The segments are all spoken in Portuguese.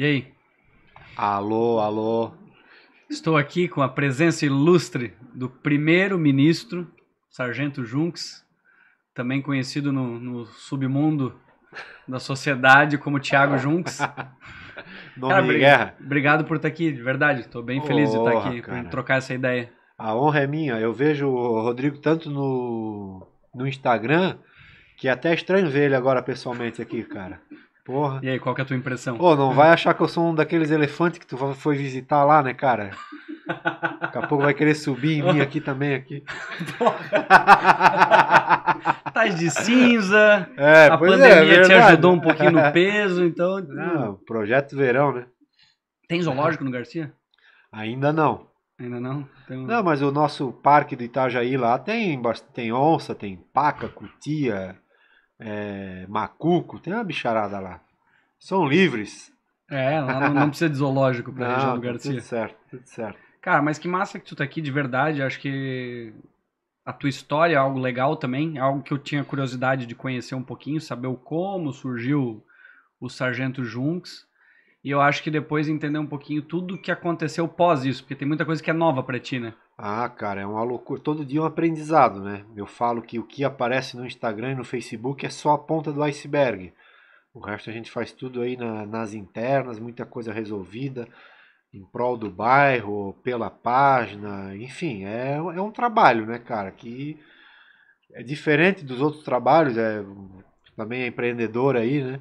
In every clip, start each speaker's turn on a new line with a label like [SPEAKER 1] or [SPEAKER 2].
[SPEAKER 1] E aí? Alô, alô.
[SPEAKER 2] Estou aqui com a presença ilustre do primeiro-ministro, Sargento Junks, também conhecido no, no, submundo da sociedade como Tiago Junks. cara, guerra. Obrigado por estar aqui, de verdade. Estou bem feliz de estar aqui, cara. por trocar essa ideia. A
[SPEAKER 1] honra é minha. Eu vejo o Rodrigo tanto no, no Instagram que é até estranho ver ele agora pessoalmente aqui, cara.
[SPEAKER 2] Porra. E aí, qual que é a tua impressão? Ô, não vai achar
[SPEAKER 1] que eu sou um daqueles elefantes que tu foi visitar lá, né, cara? Daqui a pouco vai querer subir em mim aqui também, aqui.
[SPEAKER 2] Tais de cinza, é, a é, pandemia é, te ajudou um pouquinho no peso,
[SPEAKER 1] então... Não, projeto verão, né?
[SPEAKER 2] Tem zoológico no Garcia?
[SPEAKER 1] Ainda não. Ainda não? Então- não, mas o nosso parque do Itajaí lá tem, tem onça, tem paca, cutia, é, macuco, tem uma bicharada lá. São livres.
[SPEAKER 2] É, lá não, não precisa de zoológico pra região do Garcia. Tudo certo, tudo certo. Cara, mas que massa que tu tá aqui de verdade. Acho que a tua história é algo legal também, é algo que eu tinha curiosidade de conhecer um pouquinho, saber o como surgiu o Sargento Junks. E eu acho que depois entender um pouquinho tudo que aconteceu pós isso, porque tem muita coisa que é nova para ti, né? Ah,
[SPEAKER 1] cara, é uma loucura. Todo dia é um aprendizado, né? Eu falo que o que aparece no Instagram e no Facebook é só a ponta do iceberg. O resto a gente faz tudo aí na, nas internas, muita coisa resolvida em prol do bairro, pela página, enfim, é, é um trabalho, né, cara, que é diferente dos outros trabalhos, é, também é empreendedor aí, né?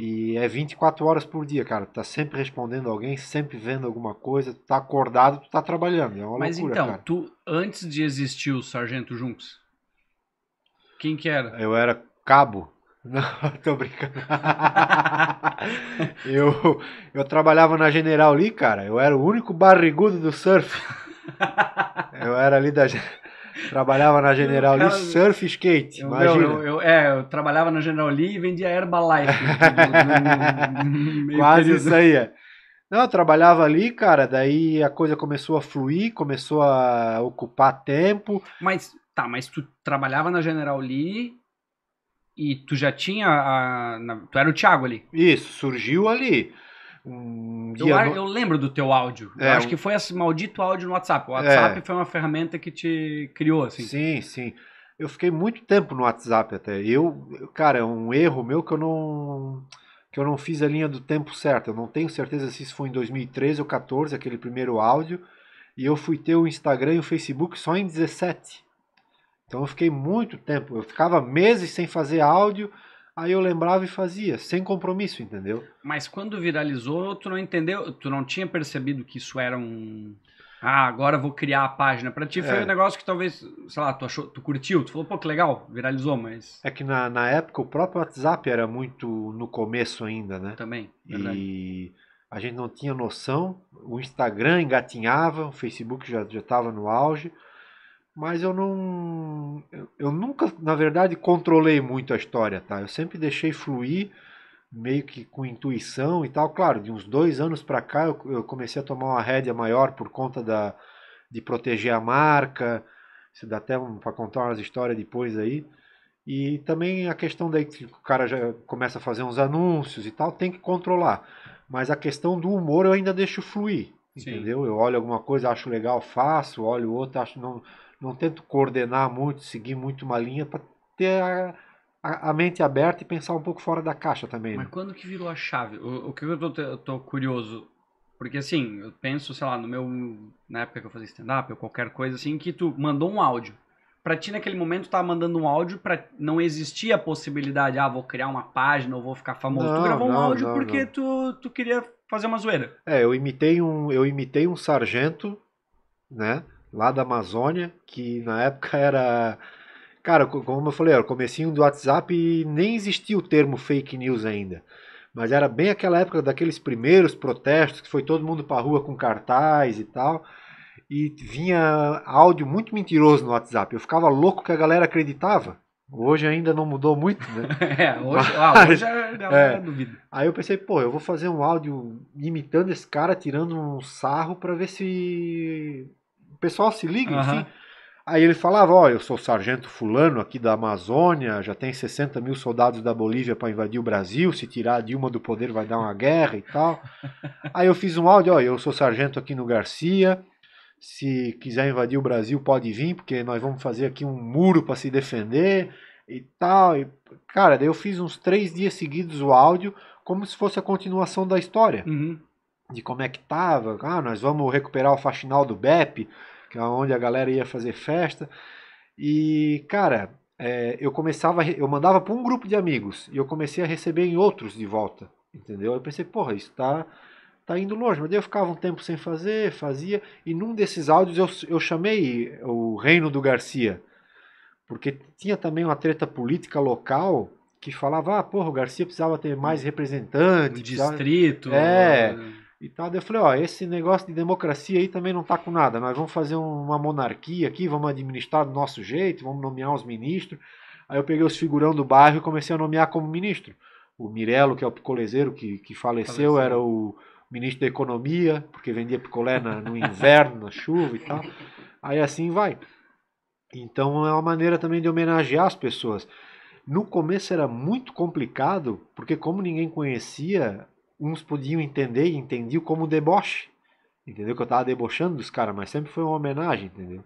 [SPEAKER 1] E é 24 horas por dia, cara. Tu tá sempre respondendo alguém, sempre vendo alguma coisa, tu tá acordado, tu tá trabalhando. É uma Mas loucura, então, cara.
[SPEAKER 2] tu antes de existir o Sargento Junks, quem que era? Eu era cabo. Não, tô brincando. eu, eu
[SPEAKER 1] trabalhava na General ali, cara. Eu era o único barrigudo do surf. Eu era ali da Trabalhava na General Lee Surf Skate, eu, imagina. Eu,
[SPEAKER 2] eu, é, eu trabalhava na General Lee e vendia Herbalife. Né, tipo, no, no, no, Quase período. isso aí, é.
[SPEAKER 1] Não, eu trabalhava ali, cara, daí a coisa começou a fluir, começou a
[SPEAKER 2] ocupar tempo. Mas, tá, mas tu trabalhava na General Lee e tu já tinha, a, na, tu era o Thiago ali. Isso, surgiu ali. Hum, eu, Eu, lembro do teu áudio. É, eu acho que foi esse maldito áudio no WhatsApp. O é. WhatsApp é. foi uma ferramenta que te criou,
[SPEAKER 1] assim. Sim, sim. Eu fiquei muito tempo no WhatsApp até. Eu, cara, é um erro meu que eu não que eu não fiz a linha do tempo certa. Eu não tenho certeza se isso foi em 2013 ou 14, aquele primeiro áudio. E eu fui ter o Instagram e o Facebook só em 17. Então eu fiquei muito tempo. Eu ficava meses sem fazer áudio Aí eu lembrava e fazia, sem compromisso, entendeu?
[SPEAKER 2] Mas quando viralizou, tu não entendeu, tu não tinha percebido que isso era um ah, agora vou criar a página. Pra ti foi é. um negócio que talvez, sei lá, tu, achou, tu curtiu, tu falou, pô, que legal, viralizou, mas. É que na, na época
[SPEAKER 1] o próprio WhatsApp era muito no começo ainda, né? Também. Verdade. E a gente não tinha noção. O Instagram engatinhava, o Facebook já estava no auge mas eu não. Eu nunca, na verdade, controlei muito a história, tá? Eu sempre deixei fluir, meio que com intuição e tal. Claro, de uns dois anos para cá eu, eu, comecei a tomar uma rédea maior por conta da, de proteger a marca. Se dá até um, para contar umas histórias depois aí. E também a questão daí que o cara já começa a fazer uns anúncios e tal, tem que controlar. Mas a questão do humor eu ainda deixo fluir, Sim. entendeu? Eu olho alguma coisa, acho legal, faço, olho outra, acho não não tento coordenar muito, seguir muito uma linha para ter a, a, a, mente aberta e pensar um pouco fora da caixa também. Né? Mas né?
[SPEAKER 2] quando que virou a chave? O, o que eu tô, eu tô, curioso, porque assim, eu penso, sei lá, no meu na época que eu fazia stand-up ou qualquer coisa assim, que tu mandou um áudio. Pra ti, naquele momento, tava mandando um áudio para Não existia a possibilidade, ah, vou criar uma página ou vou ficar famoso. Não, tu gravou não, um áudio não, porque Tu, tu queria fazer uma zoeira.
[SPEAKER 1] É, eu imitei um, eu imitei um sargento, né? lá da Amazônia, que na época era. Cara, como eu falei, era o comecinho do WhatsApp e nem existia o termo fake news ainda. Mas era bem aquela época daqueles primeiros protestos, que foi todo mundo pra rua com cartaz e tal. E vinha áudio muito mentiroso no WhatsApp. Eu ficava louco que a galera acreditava. Hoje ainda não mudou muito, né? é, hoje, Mas, ah, hoje a galera é, duvida. Aí eu pensei, pô, eu vou fazer um áudio imitando esse cara, tirando um sarro para ver se pessoal se liga, uhum. enfim. Aí ele falava, ó, oh, eu sou sargento fulano aqui da Amazônia, já tem 60 mil soldados da Bolívia para invadir o Brasil, se tirar a Dilma do poder vai dar uma guerra e tal. Aí eu fiz um áudio, ó, oh, eu sou sargento aqui no Garcia, se quiser invadir o Brasil pode vir, porque nós vamos fazer aqui um muro para se defender e tal. E, cara, daí eu fiz uns três dias seguidos o áudio, como se fosse a continuação da história. Uhum de como é que tava. Ah, nós vamos recuperar o faxinal do BEP, que é onde a galera ia fazer festa. E, cara, é, eu começava, eu mandava para um grupo de amigos e eu comecei a receber em outros de volta, entendeu? Eu pensei, porra, isso tá, tá indo longe. Mas daí eu ficava um tempo sem fazer, fazia. E num desses áudios eu, eu chamei o Reino do Garcia, porque tinha também uma treta política local que falava, ah, porra, o Garcia precisava ter mais representante. O precisava... distrito. É. Né? e tal. eu falei, ó, esse negócio de democracia aí também não tá com nada. Nós vamos fazer uma monarquia aqui, vamos administrar do nosso jeito, vamos nomear os ministros. Aí eu peguei os figurão do bairro e comecei a nomear como ministro. O Mirelo, que é o picolezeiro que, que faleceu, faleceu. era o ministro da economia, porque vendia picolé na, no inverno, na chuva e tal. Aí assim vai. Então é uma maneira também de homenagear as pessoas. No começo era muito complicado, porque como ninguém conhecia, uns podiam entender e entendiam como deboche. Entendeu? Que eu tava debochando dos caras, mas sempre foi uma homenagem, entendeu?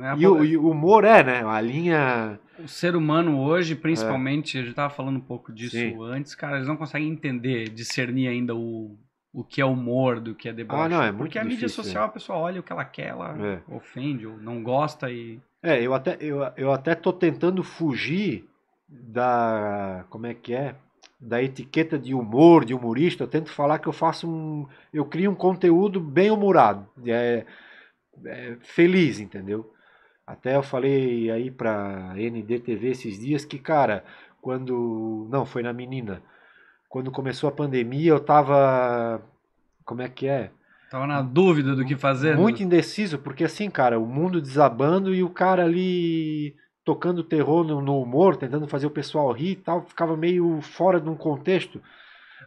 [SPEAKER 2] É e, o, e, o, humor é, né? A linha. O ser humano hoje, principalmente, é. eu já tava falando um pouco disso Sim. antes, cara, eles não conseguem entender, discernir ainda o, o que é humor do que é ah, deboche. Ah, não, é muito Porque a mídia social, é. a pessoa olha o que ela quer, ela é. ofende ou não gosta e.
[SPEAKER 1] É, eu até, eu, eu até tô tentando fugir da. Como é que é? da etiqueta de humor, de humorista, eu tento falar que eu faço um. Eu crio um conteúdo bem humorado, é, é feliz, entendeu? Até eu falei aí pra NDTV esses dias que, cara, quando. Não, foi na menina. Quando começou a pandemia, eu tava.
[SPEAKER 2] Como é que é? Tava na dúvida do que fazer. Né? Muito
[SPEAKER 1] indeciso, porque assim, cara, o mundo desabando e o cara ali tocando terror no, no humor, tentando fazer o pessoal rir e tal, ficava meio fora de um contexto.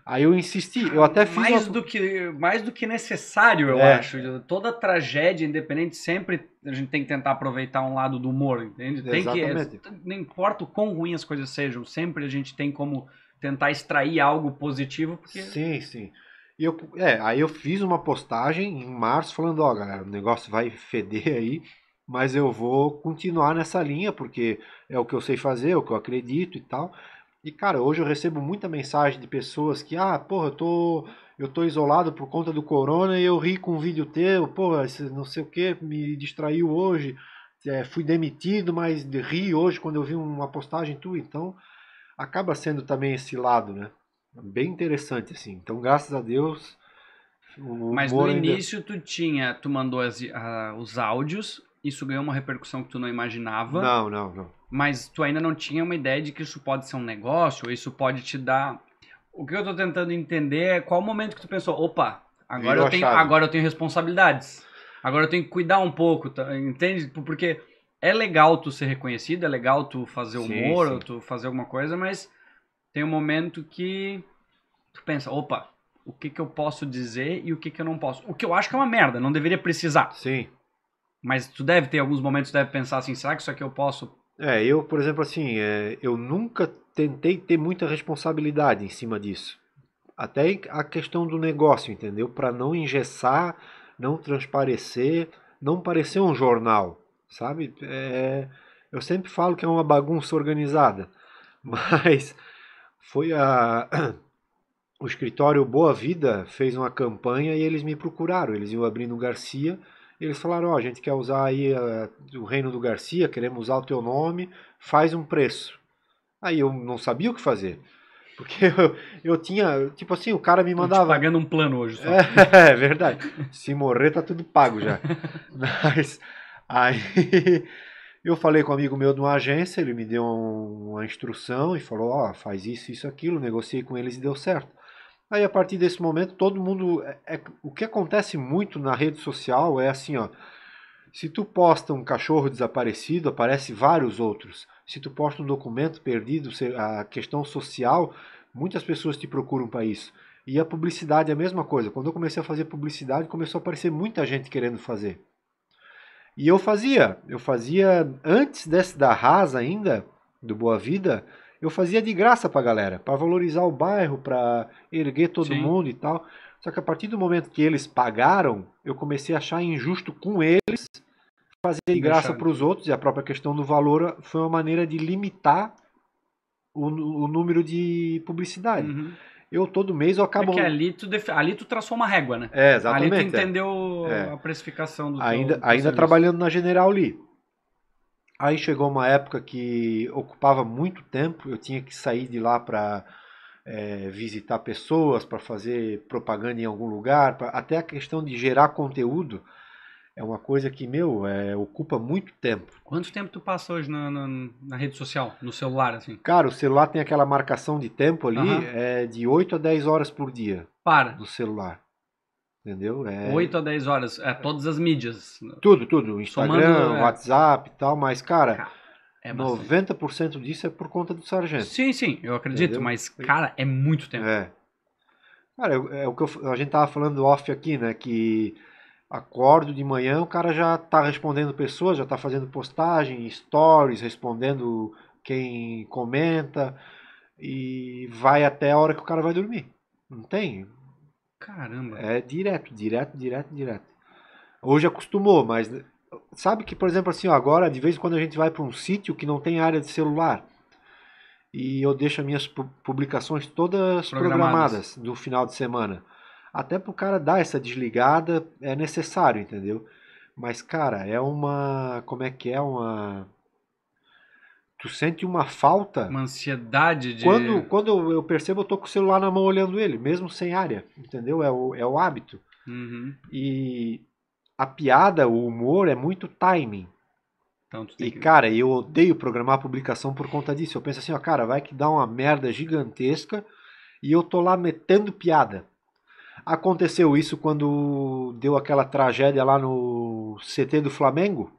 [SPEAKER 1] Aí eu insisti, eu até fiz. Mais, uma...
[SPEAKER 2] do, que, mais do que necessário, eu é. acho. Toda tragédia independente, sempre a gente tem que tentar aproveitar um lado do humor, entende? Tem Exatamente. que, é, não importa o quão ruim as coisas sejam, sempre a gente tem como tentar extrair algo positivo. Porque... Sim, sim. E eu, é, aí
[SPEAKER 1] eu fiz uma postagem em março falando: ó, galera, o negócio vai feder aí, mas eu vou continuar nessa linha porque é o que eu sei fazer, é o que eu acredito e tal. E cara, hoje eu recebo muita mensagem de pessoas que, ah, porra, eu tô, eu tô isolado por conta do corona e eu ri com um vídeo teu, porra, não sei o que, me distraiu hoje, é, fui demitido, mas ri hoje quando eu vi uma postagem tua, então acaba sendo também esse lado, né? Bem interessante, assim. Então, graças a Deus. Mas no início
[SPEAKER 2] ainda... tu tinha, tu mandou as, ah, os áudios isso ganhou uma repercussão que tu não imaginava. Não, não, não. Mas tu ainda não tinha uma ideia de que isso pode ser um negócio, ou isso pode te dar. O que eu tô tentando entender é qual o momento que tu pensou, opa, agora eu, tenho, agora eu tenho responsabilidades. Agora eu tenho que cuidar um pouco, tá, entende? Porque é legal tu ser reconhecido, é legal tu fazer humor, sim, tu fazer alguma coisa, mas tem um momento que tu pensa, opa, o que que eu posso dizer e o que que eu não posso. O que eu acho que é uma merda, não deveria precisar. Sim. Mas tu deve ter alguns momentos, tu deve pensar assim, será que isso aqui eu posso?
[SPEAKER 1] É, eu, por exemplo, assim, é, eu nunca tentei ter muita responsabilidade em cima disso. Até a questão do negócio, entendeu? Para não engessar, não transparecer, não parecer um jornal, sabe? É, eu sempre falo que é uma bagunça organizada, mas foi a o escritório Boa Vida fez uma campanha e eles me procuraram. Eles iam abrir no Garcia eles falaram, ó, oh, a gente quer usar aí uh, o reino do Garcia, queremos usar o teu nome, faz um preço. Aí eu não sabia o que fazer. Porque eu, eu tinha, tipo assim, o cara me mandava. Tô pagando
[SPEAKER 2] um plano hoje. Só.
[SPEAKER 1] É, é verdade. Se morrer, tá tudo pago já. Mas aí eu falei com um amigo meu de uma agência, ele me deu uma instrução e falou: ó, oh, faz isso, isso, aquilo. Negociei com eles e deu certo. Aí a partir desse momento todo mundo é, é, o que acontece muito na rede social é assim, ó. Se tu posta um cachorro desaparecido, aparece vários outros. Se tu posta um documento perdido, a questão social, muitas pessoas te procuram para isso. E a publicidade é a mesma coisa. Quando eu comecei a fazer publicidade, começou a aparecer muita gente querendo fazer. E eu fazia, eu fazia antes desse da Rasa ainda, do Boa Vida, eu fazia de graça pra galera, para valorizar o bairro, para erguer todo Sim. mundo e tal. Só que a partir do momento que eles pagaram, eu comecei a achar injusto com eles fazer de graça para os outros, e a própria questão do valor foi uma maneira de limitar o, o número de publicidade. Uhum. Eu todo mês eu acabo. É
[SPEAKER 2] ali tu, def... ali tu traçou uma régua, né? É, exatamente. Ali tu é. entendeu é. a precificação do Ainda, teu, do ainda
[SPEAKER 1] trabalhando na General Lee. Aí chegou uma época que ocupava muito tempo, eu tinha que sair de lá para é, visitar pessoas, para fazer propaganda em algum lugar, pra, até a questão de gerar conteúdo é uma coisa que, meu, é, ocupa muito tempo.
[SPEAKER 2] Quanto tempo tu passa hoje na, na, na, rede social, no celular, assim?
[SPEAKER 1] Cara, o celular tem aquela marcação de tempo ali, uhum.
[SPEAKER 2] é de 8 a 10 horas por dia. Para. No celular.
[SPEAKER 1] Entendeu? É... 8
[SPEAKER 2] a 10 horas. É todas as mídias. Né? Tudo, tudo. Instagram, Somando, é. WhatsApp
[SPEAKER 1] e tal, mas, cara. cara é 90% disso é por conta do sargento. Sim,
[SPEAKER 2] sim, eu acredito, entendeu? mas, cara, é muito tempo. É.
[SPEAKER 1] Cara, é o que eu, a gente tava falando off aqui, né? Que acordo de manhã, o cara já tá respondendo pessoas, já tá fazendo postagem, stories, respondendo quem comenta e vai até a hora que o cara vai dormir. Não tem? Caramba. É direto, direto, direto, direto. Hoje acostumou, mas sabe que, por exemplo, assim, ó, agora de vez em quando a gente vai para um sítio que não tem área de celular e eu deixo as minhas publicações todas programadas, no final de semana. Até para o cara dar essa desligada é necessário, entendeu? Mas, cara, é uma. Como é que é? Uma tu sente uma falta. Uma
[SPEAKER 2] ansiedade de. Quando,
[SPEAKER 1] quando eu percebo, eu tô com o celular na mão olhando ele, mesmo sem área. Entendeu? É o, é o hábito. Uhum. E a piada, o humor é muito timing. Então, e, que... cara, eu odeio programar publicação por conta disso. Eu penso assim, ó, cara, vai que dá uma merda gigantesca e eu tô lá metendo piada. Aconteceu isso quando deu aquela tragédia lá no CT do Flamengo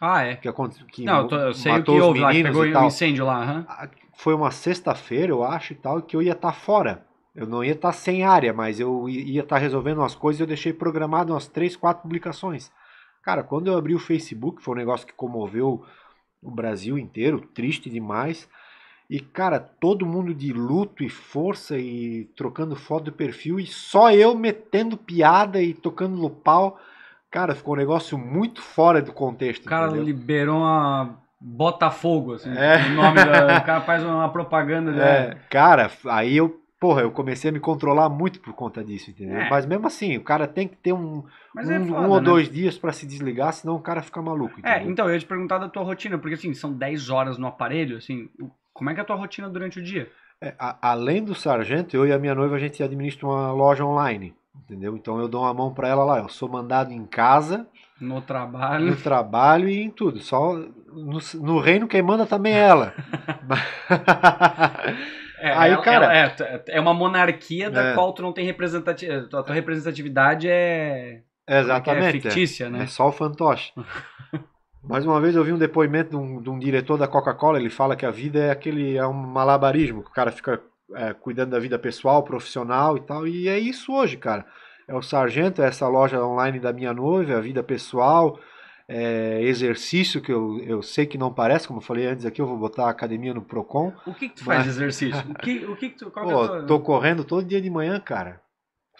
[SPEAKER 1] ah, é. Que, aconteceu, que não, eu, tô, eu sei o que houve lá, que pegou um incêndio lá. Uhum. Foi uma sexta-feira, eu acho, e tal, que eu ia estar tá fora. Eu não ia estar tá sem área, mas eu ia estar tá resolvendo umas coisas e eu deixei programado umas três, quatro publicações. Cara, quando eu abri o Facebook, foi um negócio que comoveu o Brasil inteiro, triste demais. E, cara, todo mundo de luto e força e trocando foto do perfil e só eu metendo piada e tocando no pau. Cara, ficou um negócio muito fora do contexto. O cara entendeu?
[SPEAKER 2] liberou uma Botafogo, assim. É. O nome da, o cara faz uma propaganda. É,
[SPEAKER 1] cara, aí eu, porra, eu comecei a me controlar muito por conta disso, entendeu? É. Mas mesmo assim, o cara tem que ter um, um, é foda, um, ou né? dois dias para se desligar, senão o cara fica maluco. É, entendeu? É,
[SPEAKER 2] então, eu ia te perguntar da tua rotina, porque assim, são 10 horas no aparelho, assim, como é que é a tua rotina durante o dia? É, a,
[SPEAKER 1] além do sargento, eu e a minha noiva, a gente administra uma loja online. Entendeu? Então eu dou uma mão para ela lá, eu sou mandado em casa, no trabalho, no trabalho e em tudo. Só no, no reino quem manda também é ela.
[SPEAKER 2] É, Aí, ela, é, cara, ela é, é, é, uma monarquia da é. qual tu não tem representatividade, a tua representatividade é, é Exatamente. É fictícia, né? É só
[SPEAKER 1] o fantoche. Mais uma vez eu vi um depoimento de um, de um diretor da Coca-Cola, ele fala que a vida é aquele é um malabarismo, que o cara fica é, cuidando da vida pessoal, profissional e tal. E é isso hoje, cara. É o Sargento, é essa loja online da minha noiva, é a vida pessoal, é, exercício, que eu, eu sei que não parece, como eu falei antes aqui, eu vou botar a academia no Procon. O que, que tu mas... faz exercício? O
[SPEAKER 2] que, o que, que tu. Qual é Pô, é tua... tô
[SPEAKER 1] correndo todo dia de manhã, cara.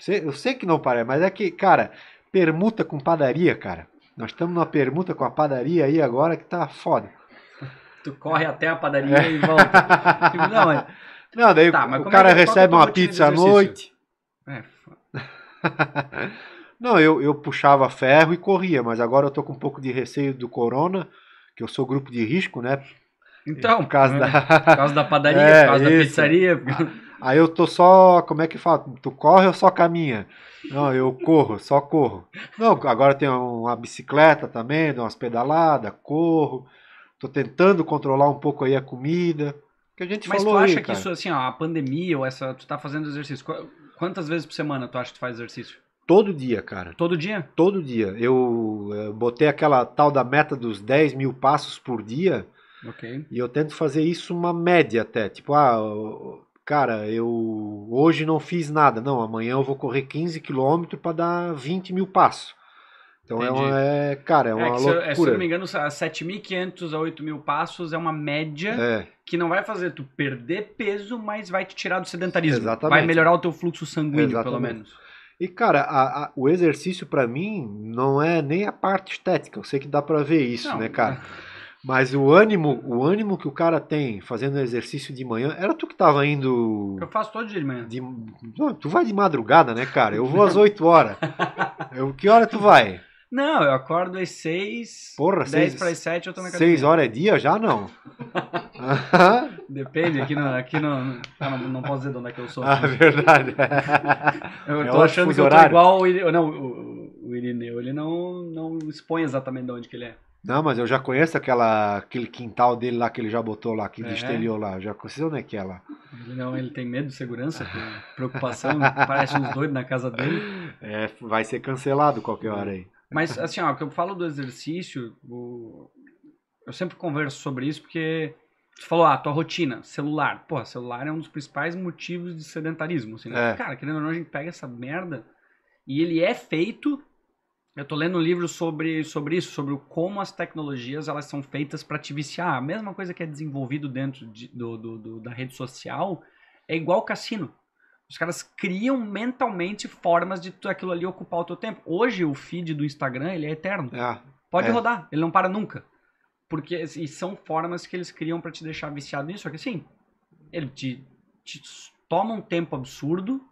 [SPEAKER 1] Eu sei que não parece, mas é que, cara, permuta com padaria, cara. Nós estamos numa permuta com a padaria aí agora que tá foda.
[SPEAKER 2] Tu corre até a padaria é. e volta. não, é. Não, daí tá, o é cara é que, recebe uma pizza à noite. É,
[SPEAKER 1] Não, eu, eu puxava ferro e corria, mas agora eu tô com um pouco de receio do corona, que eu sou grupo de risco, né? Então, por causa, é, da...
[SPEAKER 2] por causa da padaria, é, por causa da pizzaria.
[SPEAKER 1] Aí eu tô só, como é que fala? Tu corre ou só caminha? Não, eu corro, só corro. Não, agora tem uma bicicleta também, dou umas pedaladas, corro. Tô tentando controlar um pouco aí a comida.
[SPEAKER 2] Que a gente Mas falou tu acha aí, que cara. isso, assim, ó, a pandemia ou essa. Tu tá fazendo exercício. Quantas vezes por semana tu acha que tu faz exercício?
[SPEAKER 1] Todo dia, cara. Todo dia? Todo dia. Eu, eu, eh, botei aquela tal da meta dos 10 mil passos por dia. Ok. E eu tento fazer isso uma média até. Tipo, ah, cara, eu hoje não fiz nada. Não, amanhã eu vou correr 15 quilômetros para dar 20 mil passos.
[SPEAKER 2] Então é Entendi. é, uma, é,
[SPEAKER 1] cara, é, é uma é que, loucura. Se, se eu não me
[SPEAKER 2] engano, 7.500 a 8.000 passos é uma média é. que não vai fazer tu perder peso, mas vai te tirar do sedentarismo. Exatamente. Vai melhorar o teu fluxo sanguíneo, Exatamente. pelo menos. E cara, a,
[SPEAKER 1] a, o exercício para mim não é nem a parte estética. Eu sei que dá para ver isso, não, né, cara? Mas o ânimo, o ânimo que o cara tem fazendo exercício de manhã, era tu que tava indo. Eu
[SPEAKER 2] faço todo dia de manhã. De,
[SPEAKER 1] tu vai de madrugada, né, cara? Eu vou às 8 horas. Eu, que hora tu vai?
[SPEAKER 2] Não, eu acordo às seis, Porra, 10 para as sete, eu tô na academia. Seis
[SPEAKER 1] horas é dia já? Não.
[SPEAKER 2] Depende, aqui, no, aqui no, tá, não, não posso dizer de onde é que eu sou. Ah, é verdade. eu é tô achando que eu tô igual. O, não, o, o Irineu, ele não, não expõe exatamente de onde que ele é.
[SPEAKER 1] Não, mas eu já conheço aquela, aquele quintal dele lá que ele já botou lá, que ele é. lá. Já conheci onde é que é lá.
[SPEAKER 2] Ele não, ele tem medo de segurança, preocupação, parece uns doidos na casa dele.
[SPEAKER 1] É, vai ser cancelado qualquer hora aí.
[SPEAKER 2] Mas, assim, ó, que eu falo do exercício, o... eu sempre converso sobre isso porque tu falou, ah, tua rotina, celular. Pô, celular é um dos principais motivos de sedentarismo, assim, né? É. Cara, querendo ou não, a gente pega essa merda e ele é feito... Eu tô lendo um livro sobre, sobre isso, sobre como as tecnologias elas são feitas para te viciar. A mesma coisa que é desenvolvido dentro de, do, do, do, da rede social é igual cassino. Os caras criam mentalmente formas de aquilo ali ocupar o teu tempo. Hoje o feed do Instagram ele é eterno. É, Pode é. rodar, ele não para nunca. Porque e são formas que eles criam para te deixar viciado nisso. Só que assim, ele te, te, toma um tempo absurdo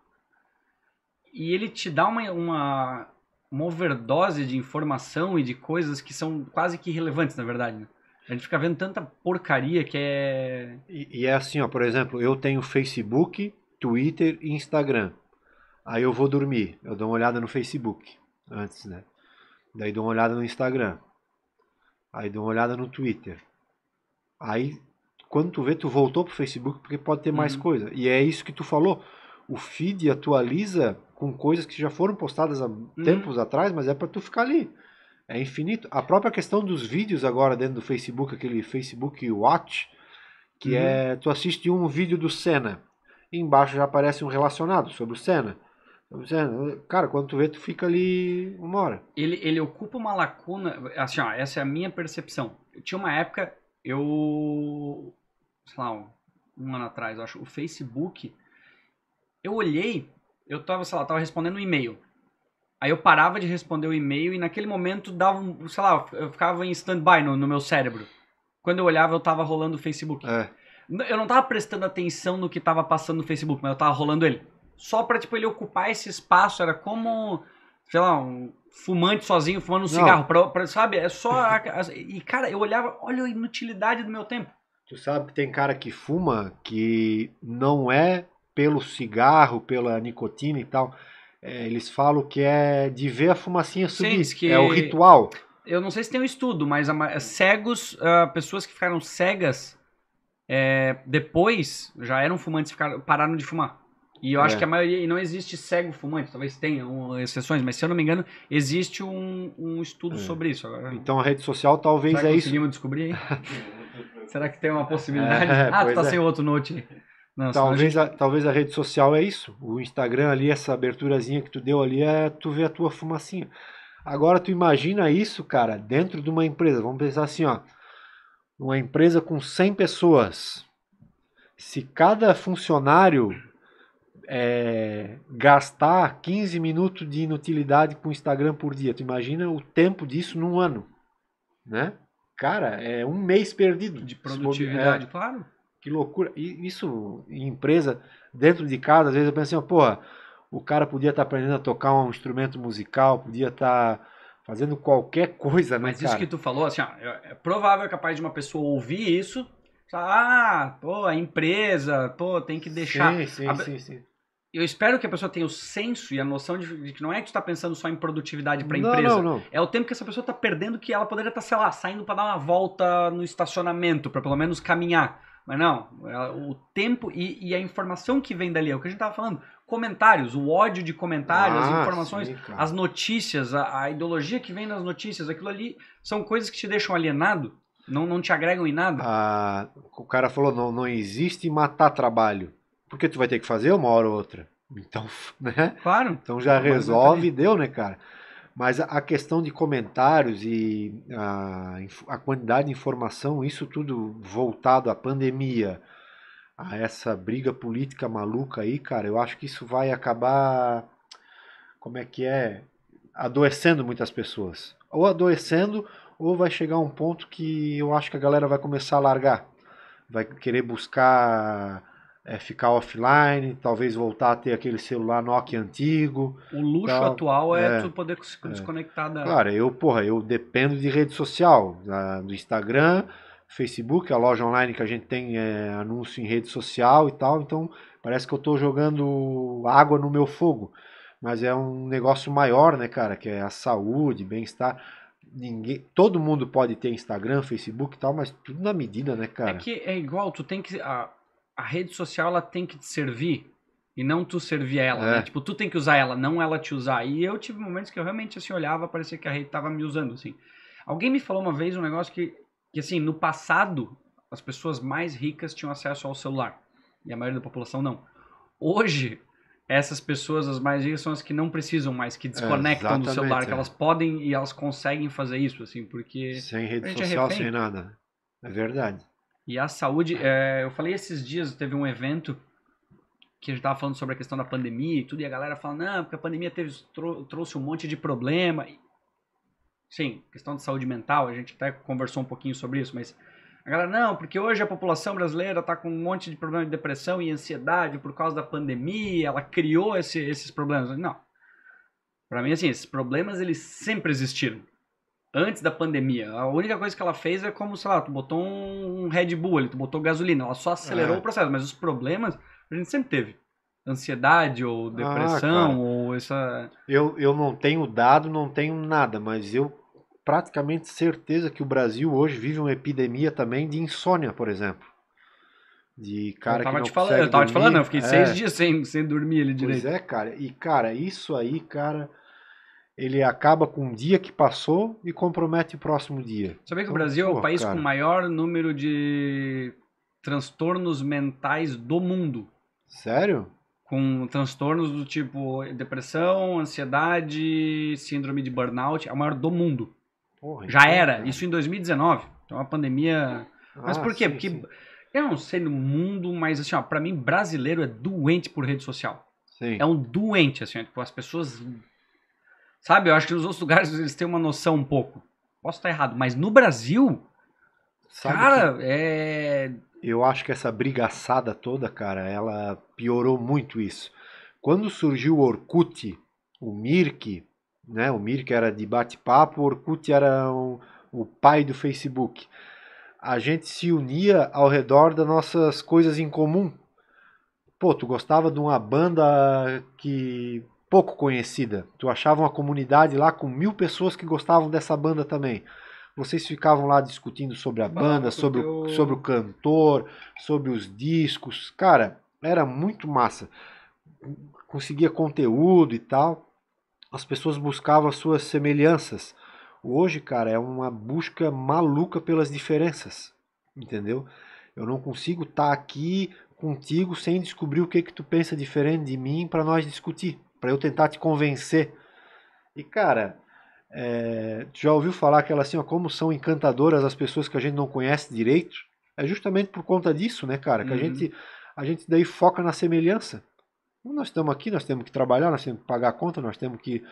[SPEAKER 2] e ele te dá uma, uma, uma overdose de informação e de coisas que são quase que irrelevantes, na verdade. Né? A gente fica vendo tanta porcaria que é. E,
[SPEAKER 1] e é assim, ó, por exemplo, eu tenho Facebook Twitter e Instagram. Aí eu vou dormir, eu dou uma olhada no Facebook antes, né? Daí dou uma olhada no Instagram. Aí dou uma olhada no Twitter. Aí quando tu vê, tu voltou pro Facebook porque pode ter uhum. mais coisa. E é isso que tu falou. O feed atualiza com coisas que já foram postadas há uhum. tempos uhum. atrás, mas é para tu ficar ali. É infinito. A própria questão dos vídeos agora dentro do Facebook, aquele Facebook Watch, que uhum. é tu assiste um vídeo do Senna embaixo já aparece um relacionado sobre o Senna. Cara, quando tu vê, tu
[SPEAKER 2] fica ali uma hora. Ele, ele ocupa uma lacuna. Assim, ó, essa é a minha percepção. Eu tinha uma época, eu. Sei lá, um, um ano atrás, eu acho. O Facebook. Eu olhei, eu tava, sei lá, tava respondendo um e-mail. Aí eu parava de responder o e-mail e naquele momento dava, um, sei lá, eu ficava em stand-by no, no, meu cérebro. Quando eu olhava, eu tava rolando o Facebook. É. Eu não tava prestando atenção no que tava passando no Facebook, mas eu tava rolando ele. Só pra, tipo, ele ocupar esse espaço, era como, sei lá, um fumante sozinho, fumando um não. cigarro, pra, pra, sabe? É só... A, a, e, cara, eu olhava, olha a inutilidade do meu tempo.
[SPEAKER 1] Tu sabe que tem cara que fuma que não é pelo cigarro, pela nicotina e tal. É, eles falam que é de ver a fumacinha subir. Sim, que... É o ritual.
[SPEAKER 2] Eu não sei se tem um estudo, mas a, cegos, uh, pessoas que ficaram cegas é, depois já eram fumantes, ficaram, pararam de fumar. E eu é. acho que a maioria, e não existe cego fumante, talvez tenha um, exceções, mas se eu não me engano, existe um, um estudo é. sobre isso. Agora, então a rede social talvez Será é isso. conseguimos descobrir, hein? Será que tem uma é, possibilidade? ah, tu tá é. sem outro note. Não, talvez,
[SPEAKER 1] a, gente... a, talvez a rede social é isso. O Instagram ali, essa aberturazinha que tu deu ali, é tu vê a tua fumacinha. Agora tu imagina isso, cara, dentro de uma empresa. Vamos pensar assim, ó uma empresa com 100 pessoas, se cada funcionário é, gastar 15 minutos de inutilidade com o Instagram por dia, tu imagina o tempo disso num ano, né? Cara, é um mês perdido. De produtividade, claro. Que loucura. E isso em empresa, dentro de casa, às vezes eu penso assim, porra, o cara podia estar tá aprendendo a tocar um instrumento musical, podia estar... Tá fazendo qualquer coisa, né, Mas né, isso que
[SPEAKER 2] tu falou, assim, ó, é, é provável é capaz de uma pessoa ouvir isso. Ah, pô, a empresa, pô, tem que deixar. Sim, sim, a... sim, sim. Eu espero que a pessoa tenha o senso e a noção de, que não é que tu tá pensando só em produtividade para empresa. Não, não. É o tempo que essa pessoa tá perdendo que ela poderia estar, tá, sei lá, saindo para dar uma volta no estacionamento, para pelo menos caminhar. Mas não, é o tempo e, e, a informação que vem dali, é o que a gente tava falando comentários, o ódio de comentários, ah, as informações, sim, as notícias, a, a, ideologia que vem nas notícias, aquilo ali são coisas que te deixam alienado, não, não te agregam em nada. Ah, o cara falou, não, não existe matar trabalho,
[SPEAKER 1] porque tu vai ter que fazer uma hora ou outra. Então, né?
[SPEAKER 2] Claro. Então já resolve,
[SPEAKER 1] deu, né, cara? Mas a questão de comentários e a, ah, a quantidade de informação, isso tudo voltado à pandemia, a essa briga política maluca aí, cara, eu acho que isso vai acabar. Como é que é? Adoecendo muitas pessoas. Ou adoecendo, ou vai chegar um ponto que eu acho que a galera vai começar a largar. Vai querer buscar é, ficar offline, talvez voltar a ter aquele celular Nokia antigo. O luxo tal. atual é, é, tu poder se é. desconectar é. da. Claro, eu, porra, eu dependo de rede social, da, do Instagram. Facebook, a loja online que a gente tem é, anúncio em rede social e tal. Então parece que eu estou jogando água no meu fogo. Mas é um negócio maior, né, cara? Que é a saúde, bem-estar. Ninguém, todo mundo pode ter Instagram, Facebook e tal, mas tudo na medida, né, é cara? É que
[SPEAKER 2] é igual, tu tem que. A, a rede social ela tem que te servir e não tu servir ela. Né? É. Né? Tipo, tu tem que usar ela, não ela te usar. E eu tive momentos que eu realmente assim olhava, parecia que a rede tava me usando, assim. Alguém me falou uma vez um negócio que que assim, no passado, as pessoas mais ricas tinham acesso ao celular e a maioria da população não. Hoje, essas pessoas, as mais ricas, são as que não precisam mais, que é, desconectam é, do celular, é. que elas podem e elas conseguem fazer isso, assim, porque. Sem rede é social, sem nada. É verdade. E a saúde, é, eu falei esses dias, teve um evento que a gente estava falando sobre a questão da pandemia e tudo, e a galera fala, não, porque a pandemia teve, trou trouxe um monte de problema. E Sim, questão de saúde mental, a gente até conversou um pouquinho sobre isso, mas a galera, não, porque hoje a população brasileira está com um monte de problema de depressão e ansiedade por causa da pandemia, ela criou esse, esses problemas. Não. Para mim, assim, esses problemas eles sempre existiram. Antes da pandemia. A única coisa que ela fez é como, sei lá, tu botou um Red Bull ali, tu botou gasolina, ela só acelerou é. o processo, mas os problemas a gente sempre teve ansiedade ou ah, depressão ah,
[SPEAKER 1] ou essa. Eu, eu não tenho dado, não tenho nada, mas eu praticamente certeza que o Brasil hoje vive uma epidemia também de insônia, por exemplo. De cara eu tava que não te falando, Eu tava dormir. te falando, eu fiquei é. seis dias sem, sem dormir ele direito. Pois é, cara. E, cara, isso aí, cara, ele acaba com um dia que passou e compromete o próximo dia. Sabia que o então, Brasil pô, é o país cara. com o
[SPEAKER 2] maior número de transtornos mentais do mundo. Sério? com transtornos do tipo depressão, ansiedade, síndrome de burnout, é o maior do mundo. Porra, Já então, era, cara. isso em 2019. Então a pandemia. Ah, Mas por quê? Sim, Porque sim. eu não sei no mundo, mas assim, ó, pra mim, brasileiro é doente por rede social. Sim. É um doente, assim, tipo, as pessoas. Sabe, eu acho que nos outros lugares eles têm uma noção um pouco. Posso estar errado, mas no Brasil, Sabe cara,
[SPEAKER 1] que... é eu acho que essa briga assada toda, cara, ela piorou muito isso. Quando surgiu o Orkut, o Mirk, né? O Mirk era de bate-papo, o Orkut era um, o pai do Facebook. A gente se unia ao redor das nossas coisas em comum. Pô, tu gostava de uma banda que pouco conhecida. Tu achava uma comunidade lá com mil pessoas que gostavam dessa banda também. Vocês ficavam lá discutindo sobre a banda, sobre, o, sobre o cantor, sobre os discos. Cara, era muito massa. Conseguia conteúdo e tal. As pessoas buscavam as suas semelhanças. Hoje, cara, é uma busca maluca pelas diferenças. Entendeu? Eu não consigo estar tá aqui contigo sem descobrir o que que tu pensa diferente de mim para nós discutir, para eu tentar te convencer. E cara, é, já ouviu falar que assim, ó, como são encantadoras as pessoas que a gente não conhece direito? É justamente por conta disso, né, cara? Que uhum. a, gente, a gente daí foca na semelhança. Nós estamos aqui, nós temos que trabalhar, nós temos que pagar a conta, nós temos que.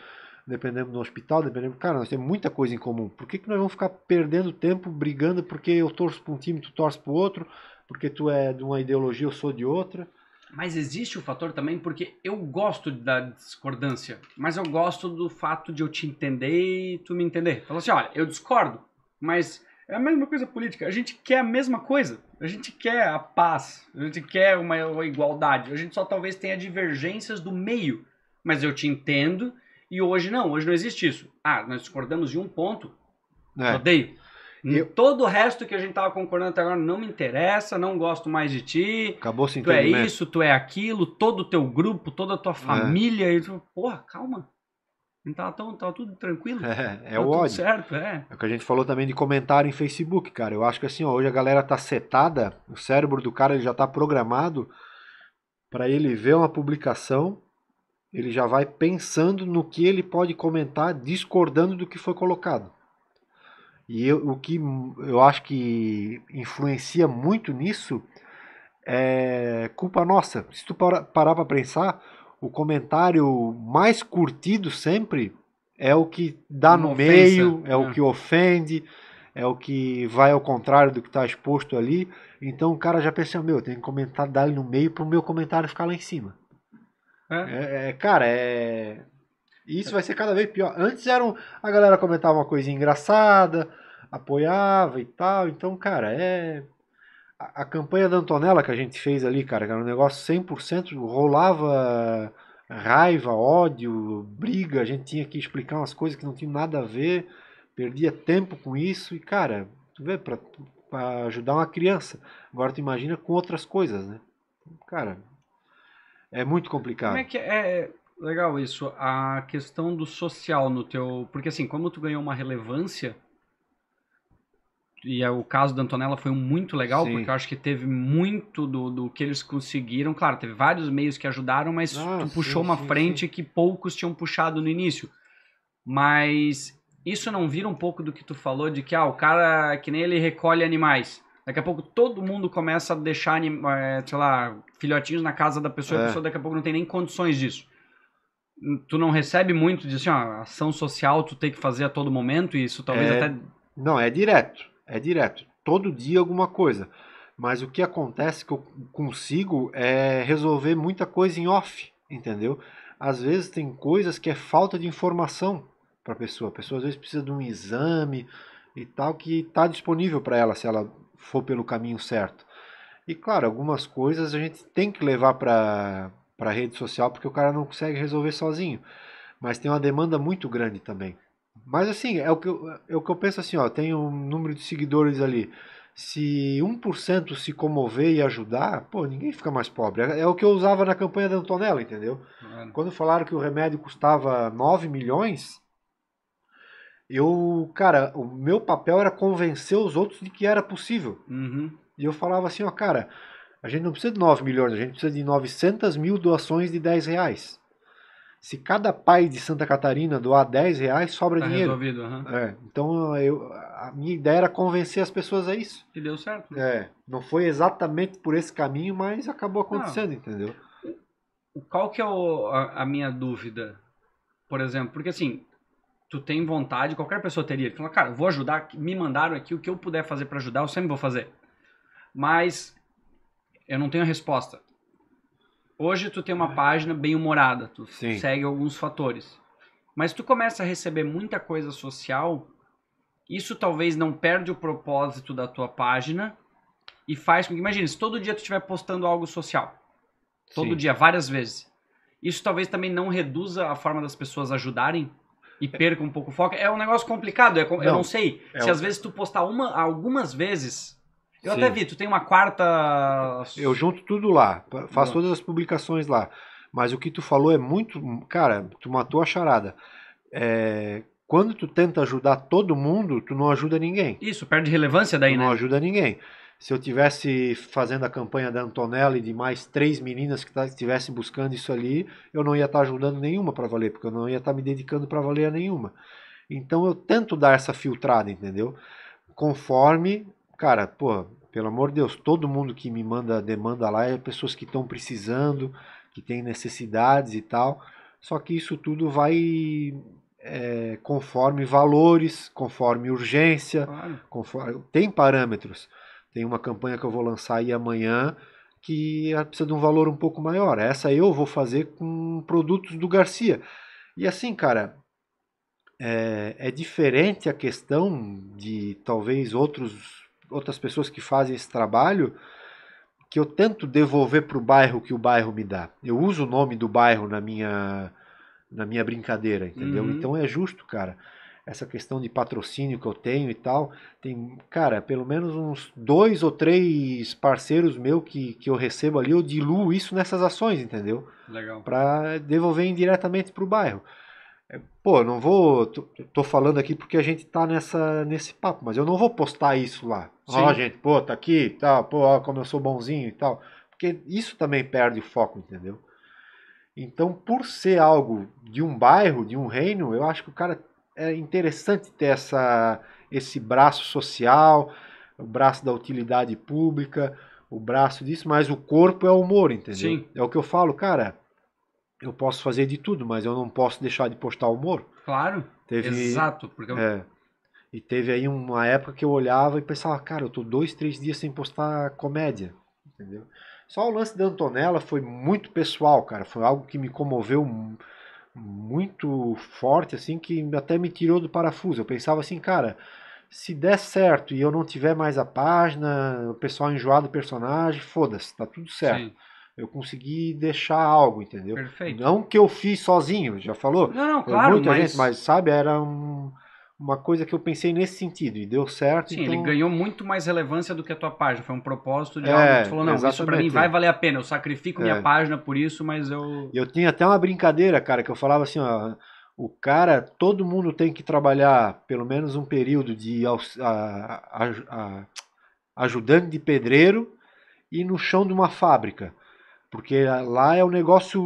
[SPEAKER 1] Dependemos do hospital, dependemos. Cara, nós temos muita coisa em comum. Por que, que nós vamos ficar perdendo tempo brigando porque eu torço para um time, tu torce para o outro, porque tu é de uma ideologia, eu sou de outra?
[SPEAKER 2] Mas existe o fator também porque eu gosto da discordância, mas eu gosto do fato de eu te entender e tu me entender. Fala assim, olha, eu discordo, mas é a mesma coisa política. A gente quer a mesma coisa. A gente quer a paz, a gente quer uma, igualdade. A gente só talvez tenha divergências do meio, mas eu te entendo e hoje não, hoje não existe isso. Ah, nós discordamos de um ponto, é. odeio. Eu... Todo o resto que a gente tava concordando até agora não me interessa, não gosto mais de ti. Acabou sem Tu é isso, tu é aquilo, todo o teu grupo, toda a tua é. família. É. E tu, porra, calma. Não tava, tá tava tá tudo tranquilo. É, é tá o ódio. certo, é.
[SPEAKER 1] É o que a gente falou também de comentário em Facebook, cara. Eu acho que assim, ó, hoje a galera tá setada, o cérebro do cara ele já tá programado para ele ver uma publicação, ele já vai pensando no que ele pode comentar, discordando do que foi colocado. E eu, o que eu acho que influencia muito nisso é culpa nossa. Se tu parar para pensar, o comentário mais curtido sempre é o que dá Uma no ofensa, meio, é, o né? que ofende, é o que vai ao contrário do que está exposto ali. Então o cara já pensa, meu, tem que comentar, dar ali no meio para o meu comentário ficar lá em cima. É? É, é, cara, é e isso vai ser cada vez pior. Antes eram a galera comentava uma coisa engraçada, apoiava e tal. Então, cara, é a, a campanha da Antonella que a gente fez ali, cara, que era um negócio 100% rolava raiva, ódio, briga, a gente tinha que explicar umas coisas que não tinham nada a ver, perdia tempo com isso e cara, tu vê para ajudar uma criança. Agora tu imagina com outras coisas, né? Cara, é muito complicado. Como é
[SPEAKER 2] que é, é Legal isso. A questão do social no teu. Porque assim, como tu ganhou uma relevância, e é, o caso da Antonella foi muito legal, Sim. porque eu acho que teve muito do, do que eles conseguiram. Claro, teve vários meios que ajudaram, mas ah, tu sim, puxou uma sim, frente sim. que poucos tinham puxado no início. Mas isso não vira um pouco do que tu falou de que ah, o cara que nem ele recolhe animais. Daqui a pouco todo mundo começa a deixar, eh, sei lá, filhotinhos na casa da pessoa, é. a pessoa daqui a pouco não tem nem condições disso tu não recebe muito de assim, ó, ação social tu tem que fazer a todo momento e isso talvez é... até não é direto
[SPEAKER 1] é direto todo dia alguma coisa mas o que acontece que eu consigo é resolver muita coisa em off entendeu às vezes tem coisas que é falta de informação para a pessoa a pessoa às vezes precisa de um exame e tal que está disponível para ela se ela for pelo caminho certo e claro algumas coisas a gente tem que levar para para rede social porque o cara não consegue resolver sozinho. Mas tem uma demanda muito grande também. Mas assim, é o que eu, é o que eu penso assim, ó, tem um número de seguidores ali. Se 1% se comover e ajudar, pô, ninguém fica mais pobre. É, é o que eu usava na campanha da Antonella, entendeu? Mano. Quando falaram que o remédio custava 9 milhões, eu, cara, o meu papel era convencer os outros de que era possível. Uhum. E eu falava assim, ó, cara, a gente não precisa de 9 milhões, a gente precisa de 900 mil doações de 10 reais. Se cada pai de Santa Catarina doar 10 reais, sobra tá dinheiro.
[SPEAKER 2] Resolvido, uhum. é,
[SPEAKER 1] então eu, a minha ideia era convencer as pessoas a
[SPEAKER 2] isso. E deu certo.
[SPEAKER 1] Né? É, não foi exatamente por esse caminho, mas acabou acontecendo, ah,
[SPEAKER 2] entendeu? Qual que é o, a, a, minha dúvida? Por exemplo, porque assim, tu tem vontade, qualquer pessoa teria. Fala, cara, vou ajudar, me mandaram aqui, o que eu puder fazer para ajudar, eu sempre vou fazer. Mas eu não tenho a resposta. Hoje tu tem uma página bem humorada, tu Sim. segue alguns fatores. Mas tu começa a receber muita coisa social, isso talvez não perde o propósito da tua página e faz com que, imagina, se todo dia tu estiver postando algo social, todo Sim. dia, várias vezes, isso talvez também não reduza a forma das pessoas ajudarem e é. perca um pouco o foco. É um negócio complicado, é, não, eu não sei. É se um... às vezes tu postar uma, algumas vezes, eu Sim. até vi, tu tem uma quarta.
[SPEAKER 1] Eu junto tudo lá, faço todas as publicações lá. Mas o que tu falou é muito. Cara, tu matou a charada. É, quando tu tenta ajudar todo mundo, tu não ajuda ninguém.
[SPEAKER 2] Isso, perde relevância daí, tu né? Não
[SPEAKER 1] ajuda ninguém. Se eu tivesse fazendo a campanha da Antonella e de mais três meninas que tá, estivessem buscando isso ali, eu não ia estar tá ajudando nenhuma para valer, porque eu não ia estar tá me dedicando para valer a nenhuma. Então eu tento dar essa filtrada, entendeu? Conforme cara, pô, pelo amor de Deus, todo mundo que me manda demanda lá é pessoas que estão precisando, que têm necessidades e tal. Só que isso tudo vai é, conforme valores, conforme urgência, claro. conforme, tem parâmetros. Tem uma campanha que eu vou lançar aí amanhã que é, precisa de um valor um pouco maior. Essa eu vou fazer com produtos do Garcia. E assim, cara, é, é diferente a questão de talvez outros outras pessoas que fazem esse trabalho, que eu tento devolver para o bairro que o bairro me dá. Eu uso o nome do bairro na minha, na minha brincadeira, entendeu? Uhum. Então é justo, cara. Essa questão de patrocínio que eu tenho e tal, tem, cara, pelo menos uns dois ou três parceiros meu que, que eu recebo ali, eu diluo isso nessas ações, entendeu? Legal. Para devolver indiretamente para o bairro. É, pô, não vou. Tô, tô, falando aqui porque a gente tá nessa, nesse papo, mas eu não vou postar isso lá. Ó, oh, gente, pô, tá aqui e tal, pô, ó, como eu sou bonzinho e tal. Porque isso também perde foco, entendeu? Então, por ser algo de um bairro, de um reino, eu acho que o cara é interessante ter essa, esse braço social, o braço da utilidade pública, o braço disso, mas o corpo é o humor, entendeu? Sim. É o que eu falo, cara eu posso fazer de tudo, mas eu não posso deixar de postar humor.
[SPEAKER 2] Claro. Teve, exato. Porque eu... é,
[SPEAKER 1] e teve aí uma época que eu olhava e pensava, cara, eu tô dois, três dias sem postar comédia. Entendeu? Só o lance da Antonella foi muito pessoal, cara. Foi algo que me comoveu muito forte, assim, que até me tirou do parafuso. Eu pensava assim, cara, se der certo e eu não tiver mais a página, o pessoal enjoado, do personagem, foda-se, tá tudo certo. Sim eu consegui deixar algo, entendeu? Perfeito. Não que eu fiz sozinho, já falou? Não, não, claro. Muita mas... gente, mas sabe, era um, uma coisa que eu pensei nesse sentido e deu certo. Sim, então... ele ganhou
[SPEAKER 2] muito mais relevância do que a tua página. Foi um propósito de é, algo que tu falou, não, exatamente. isso pra mim vai é. valer a pena, eu sacrifico é. minha página por isso, mas eu.
[SPEAKER 1] Eu tinha até uma brincadeira, cara, que eu falava assim, ó. O cara, todo mundo tem que trabalhar pelo menos um período de a, a, a, ajudante de pedreiro e no chão de uma fábrica. Porque lá é o um negócio,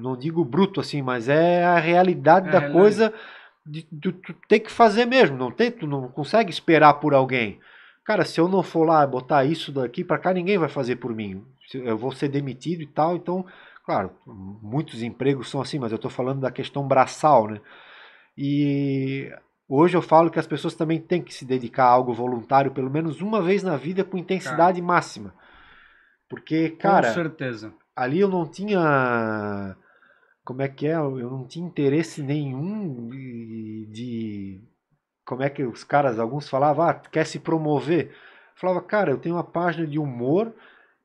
[SPEAKER 1] não digo bruto assim, mas é a realidade é da coisa de ter que fazer mesmo, não tem, tu não consegue esperar por alguém. Cara, se eu não for lá botar isso daqui para cá, ninguém vai fazer por mim. Eu vou ser demitido e tal, então, claro, muitos empregos são assim, mas eu estou falando da questão braçal, né? E hoje eu falo que as pessoas também têm que se dedicar a algo voluntário pelo menos uma vez na vida com intensidade tá. máxima porque, cara. Com certeza. Ali eu não tinha. Como é que é? Eu não tinha interesse nenhum de. de como é que os caras, alguns falavam, ah, quer se promover. Eu falava, cara, eu tenho uma página de humor,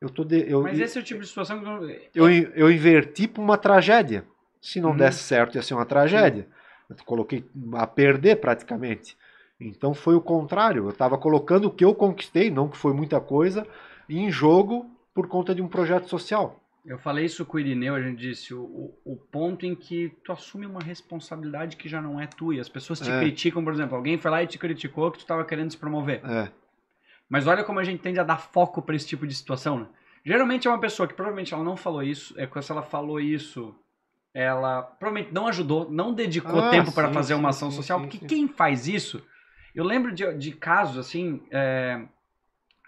[SPEAKER 1] eu tô de, eu, Mas esse
[SPEAKER 2] é o tipo de situação que. Não... É eu,
[SPEAKER 1] eu inverti para uma tragédia. Se não uhum. desse certo, ia ser uma tragédia. Eu coloquei a perder praticamente. Então foi o contrário. Eu estava colocando o que eu conquistei, não que foi muita coisa, em jogo por conta de um projeto social.
[SPEAKER 2] Eu falei isso com o Irineu, a gente disse, o, o ponto em que tu assume uma responsabilidade que já não é tua. E as pessoas te é. criticam, por exemplo, alguém foi lá e te criticou que tu estava querendo se promover. É. Mas olha como a gente tende a dar foco para esse tipo de situação, né? Geralmente é uma pessoa que provavelmente ela não falou isso, é quando ela falou isso, ela provavelmente não ajudou, não dedicou ah, tempo para fazer uma ação sim, social, sim, porque quem faz isso... Eu lembro de, de casos, assim, é,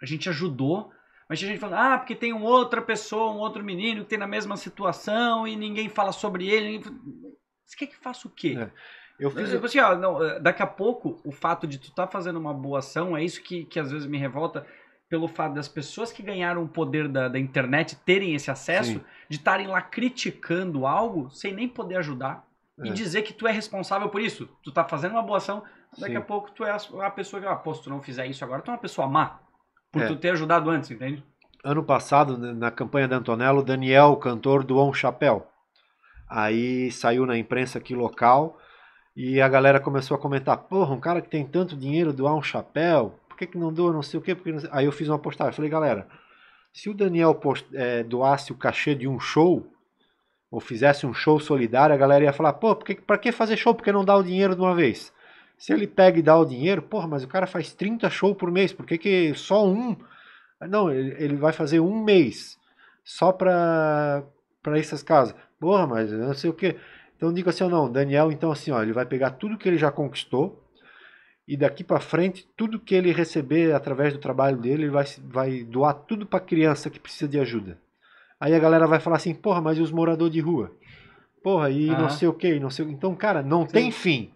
[SPEAKER 2] a gente ajudou mas tinha gente falando, ah, porque tem uma outra pessoa, um outro menino que tem na mesma situação e ninguém fala sobre ele. Você quer que faça o quê? É. Eu fiz. assim, ó, não, eh, daqui a pouco, o fato de tu estar tá fazendo uma boa ação, é isso que, que às vezes me revolta, pelo fato das pessoas que ganharam o poder da, da internet terem esse acesso, Sim. de estarem lá criticando algo sem nem poder ajudar. É. E dizer que tu é responsável por isso. Tu tá fazendo uma boa ação, daqui Sim. a pouco tu é a, a pessoa que, ah, pô, se tu não fizer isso agora, tu é uma pessoa má por é. tu ter ajudado antes, entende?
[SPEAKER 1] Ano passado, na campanha da Antonello, Daniel, o cantor, doou um chapéu. Aí saiu na imprensa aqui local e a galera começou a comentar: porra, um cara que tem tanto dinheiro doar um chapéu, por que, que não doa não sei o quê? Porque Aí eu fiz uma postagem. Falei, galera, se o Daniel post... é, doasse o cachê de um show, ou fizesse um show solidário, a galera ia falar: pô, porque, pra que fazer show? Porque não dá o dinheiro de uma vez. Se ele pega e dá o dinheiro, porra, mas o cara faz 30 shows por mês, por que, que só um? Não, ele, ele vai fazer um mês só para essas casas. Porra, mas não sei o que. Então digo assim, não, Daniel, então assim, ó, ele vai pegar tudo que ele já conquistou e daqui para frente tudo que ele receber através do trabalho dele, ele vai, vai doar tudo para criança que precisa de ajuda. Aí a galera vai falar assim, porra, mas e os moradores de rua? Porra, e uhum. não sei o que, não sei o Então, cara, não Sim. tem fim.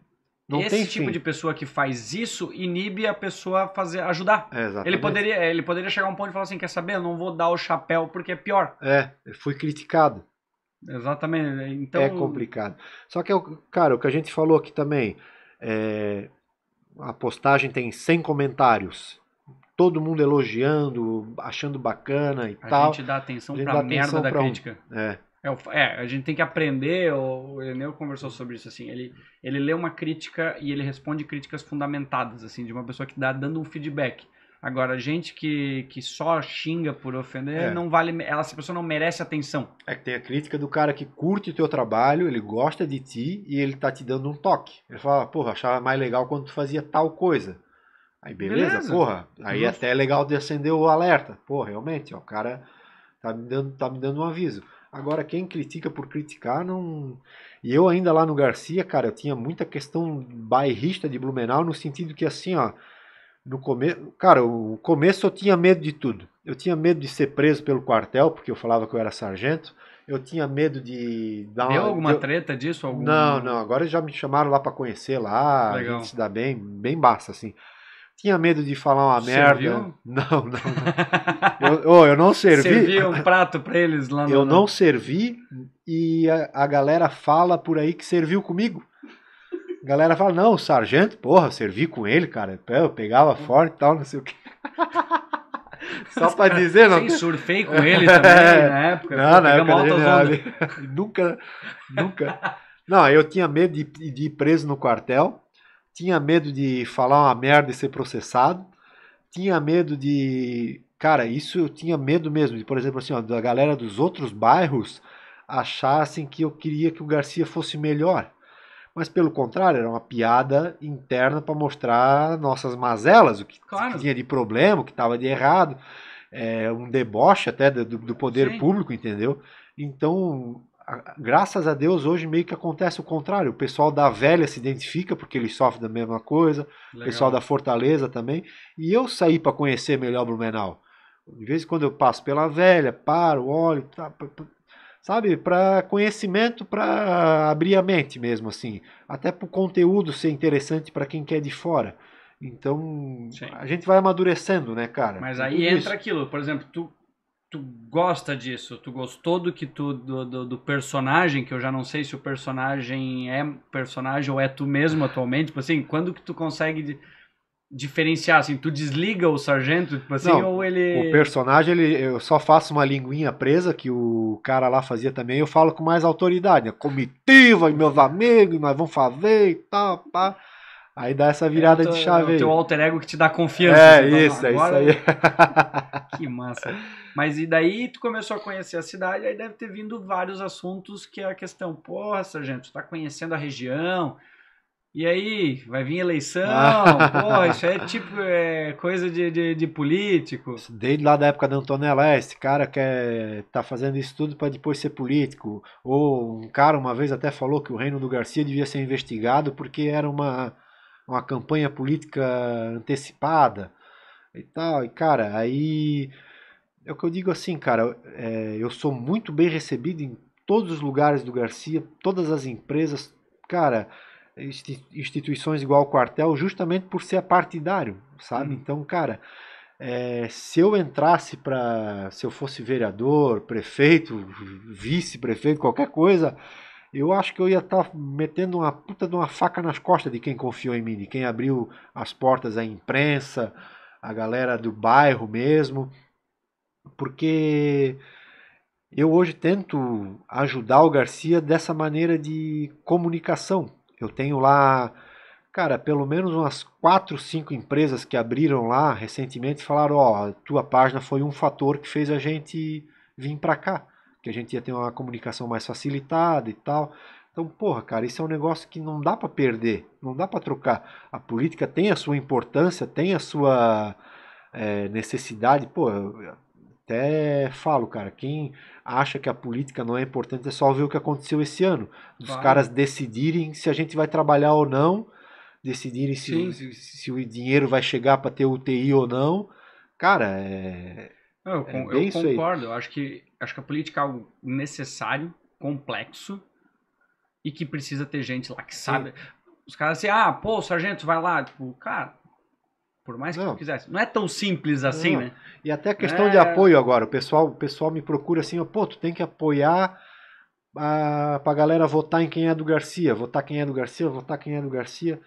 [SPEAKER 2] Não Esse tipo fim. de pessoa que faz isso inibe a pessoa a fazer ajudar. É, ele poderia, é, ele poderia chegar a um ponto e falar assim, quer saber, eu não vou dar o chapéu porque é pior.
[SPEAKER 1] É, fui criticado.
[SPEAKER 2] Exatamente. Né? Então é complicado.
[SPEAKER 1] Só que é cara, o que a gente falou aqui também, é, a postagem tem 100 comentários. Todo mundo elogiando, achando bacana e a tal. A gente dá atenção a gente pra dá merda atenção da pra crítica. Um, é.
[SPEAKER 2] É, é, a gente tem que aprender, o Eneu conversou sobre isso, assim, ele, ele lê uma crítica e ele responde críticas fundamentadas, assim, de uma pessoa que dá dando um feedback. Agora, gente que, que só xinga por ofender, é. não vale. Ela, essa pessoa não merece atenção. É que tem a crítica do cara que curte o teu trabalho, ele gosta de ti e ele tá te dando um toque. Ele
[SPEAKER 1] fala, porra, achava mais legal quando tu fazia tal coisa. Aí beleza, beleza. porra. Aí Nossa. até é legal de acender o alerta. Pô, realmente, ó, o cara tá me dando, tá me dando um aviso. Agora, quem critica por criticar, não. E eu ainda lá no Garcia, cara, eu tinha muita questão bairrista de Blumenau, no sentido que assim, ó. No começo. Cara, o começo eu tinha medo de tudo. Eu tinha medo de ser preso pelo quartel, porque eu falava que eu era sargento. Eu tinha medo de dar Deu alguma treta disso? Algum... Não, não. Agora já me chamaram lá para conhecer lá. Legal. A gente se dá bem, bem basta, assim. Tinha medo de falar uma Serviu? merda. Não, não, não. Eu, oh, eu não servi. Servi um prato para eles lá no. Eu não servi e a, a, galera fala por aí que serviu comigo. A galera fala: não, o sargento, porra, servi com ele, cara. Eu pegava forte e tal, não sei o quê. Só pra dizer, não. Sim, surfei com ele também é. na época. Não, na época. Não, né? nunca, nunca. Não, eu tinha medo de, de ir preso no quartel tinha medo de falar uma merda e ser processado, tinha medo de. Cara, isso eu tinha medo mesmo, de, por exemplo, assim, ó, da galera dos outros bairros achassem que eu queria que o Garcia fosse melhor. Mas pelo contrário, era uma piada interna para mostrar nossas mazelas, o que, claro. tinha de problema, o que estava de errado, é, um deboche até do, do poder Sim. público, entendeu? Então, graças a Deus, hoje meio que acontece o contrário. O pessoal da velha se identifica porque eles sofrem da mesma coisa, o pessoal da Fortaleza também. E eu saí para conhecer melhor Blumenau. De vez em quando eu passo pela velha, paro, olho, tá, sabe? Para conhecimento, para abrir a mente mesmo, assim. Até para o conteúdo ser interessante para quem quer de fora. Então, Sim. a gente vai amadurecendo, né, cara? Mas aí entra isso. aquilo,
[SPEAKER 2] por exemplo, tu tu gosta disso, tu gostou do que tu do, do, do, personagem, que eu já não sei se o personagem é personagem ou é tu mesmo atualmente, tipo assim, quando que tu consegue diferenciar assim, tu desliga o sargento, tipo assim, não, ou ele O
[SPEAKER 1] personagem, ele eu só faço uma linguinha presa que o cara lá fazia também, eu falo com mais autoridade, né? comitiva e meus amigos, nós vamos fazer e tal, pá. Aí dá essa virada é tô, de chave. É o teu alter ego
[SPEAKER 2] que te dá confiança. É, assim, isso, é ah, isso aí. que massa. Mas e daí tu começou a conhecer a cidade, aí deve ter vindo vários assuntos que é a questão, porra, sargento, tu tá conhecendo a região, e aí, vai vir eleição? Ah. Porra, isso é tipo é, coisa de, de, de, político.
[SPEAKER 1] Desde lá da época da Antonella, ah, esse cara quer tá fazendo isso tudo para depois ser político. Ou um cara uma vez até falou que o reino do Garcia devia ser investigado porque era uma, uma campanha política antecipada e tal. E cara, aí é o que eu digo assim, cara. É, eu sou muito bem recebido em todos os lugares do Garcia, todas as empresas, cara, instituições igual ao quartel, justamente por ser partidário, sabe? Hum. Então, cara, é, se eu entrasse para. Se eu fosse vereador, prefeito, vice-prefeito, qualquer coisa, eu acho que eu ia estar tá metendo uma puta de uma faca nas costas de quem confiou em mim, de quem abriu as portas à imprensa, a galera do bairro mesmo porque eu hoje tento ajudar o Garcia dessa maneira de comunicação. Eu tenho lá, cara, pelo menos umas 4, 5 empresas que abriram lá recentemente e falaram: Ó, oh, tua página foi um fator que fez a gente vir para cá, que a gente ia ter uma comunicação mais facilitada e tal. Então, porra, cara, isso é um negócio que não dá para perder, não dá para trocar. A política tem a sua importância, tem a sua é, necessidade. Pô, até falo, cara, quem acha que a política não é importante é só ver o que aconteceu esse ano. Dos caras decidirem se a gente vai trabalhar ou não, decidirem se, se, se, o dinheiro vai chegar para ter UTI ou não. Cara, é. Eu, é eu, concordo,
[SPEAKER 2] eu acho que, acho que a política é algo necessário, complexo, e que precisa ter gente lá que sabe. Os caras assim, ah, pô, sargento, vai lá. Tipo, cara, por mais que não. eu quisesse. Não é tão simples assim, não. né? E
[SPEAKER 1] até a questão é... de apoio agora. O pessoal, o pessoal me procura assim, pô, tu tem que apoiar a, ah, pra galera votar em quem é do Garcia, votar quem é do Garcia, votar quem é do Garcia.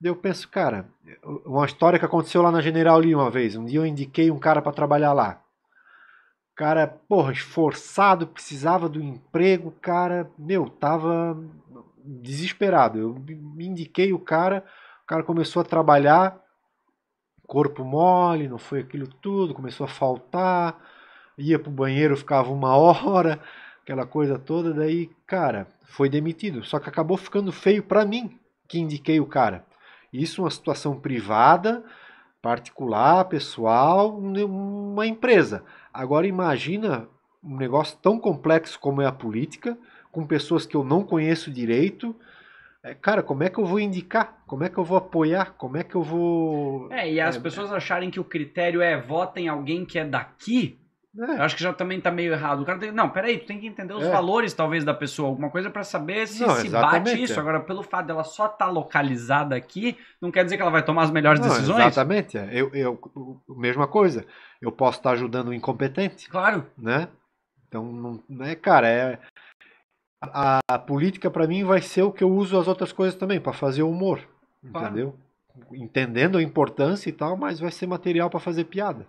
[SPEAKER 1] Daí eu penso, cara, uma história que aconteceu lá na General Lee uma vez. Um dia eu indiquei um cara para trabalhar lá. O cara, porra, esforçado, precisava do emprego, cara, meu, tava desesperado. Eu me indiquei o cara, o cara começou a trabalhar corpo mole, não foi aquilo tudo, começou a faltar, ia pro banheiro, ficava uma hora, aquela coisa toda, daí, cara, foi demitido. Só que acabou ficando feio para mim, que indiquei o cara. Isso é uma situação privada, particular, pessoal, uma empresa. Agora imagina um negócio tão complexo como é a política, com pessoas que eu não conheço direito, é, cara, como é que eu vou indicar? Como é que eu vou apoiar? Como é que eu vou.
[SPEAKER 2] É, e as é, pessoas é. acharem que o critério é votem alguém que é daqui. É. Eu acho que já também tá meio errado. O cara tem, não, peraí, tu tem que entender os é. valores, talvez, da pessoa, alguma coisa para saber se não, se bate isso. É. Agora, pelo fato dela só estar tá localizada aqui, não quer dizer que ela vai tomar as melhores não, decisões.
[SPEAKER 1] Exatamente. É. Eu, eu, mesma coisa. Eu posso estar tá ajudando o incompetente. Claro. Né? Então, não, é cara, é, a, a política para mim vai ser o que eu uso as outras coisas também para fazer humor, claro. entendeu? Entendendo a importância e tal, mas vai ser material para fazer piada.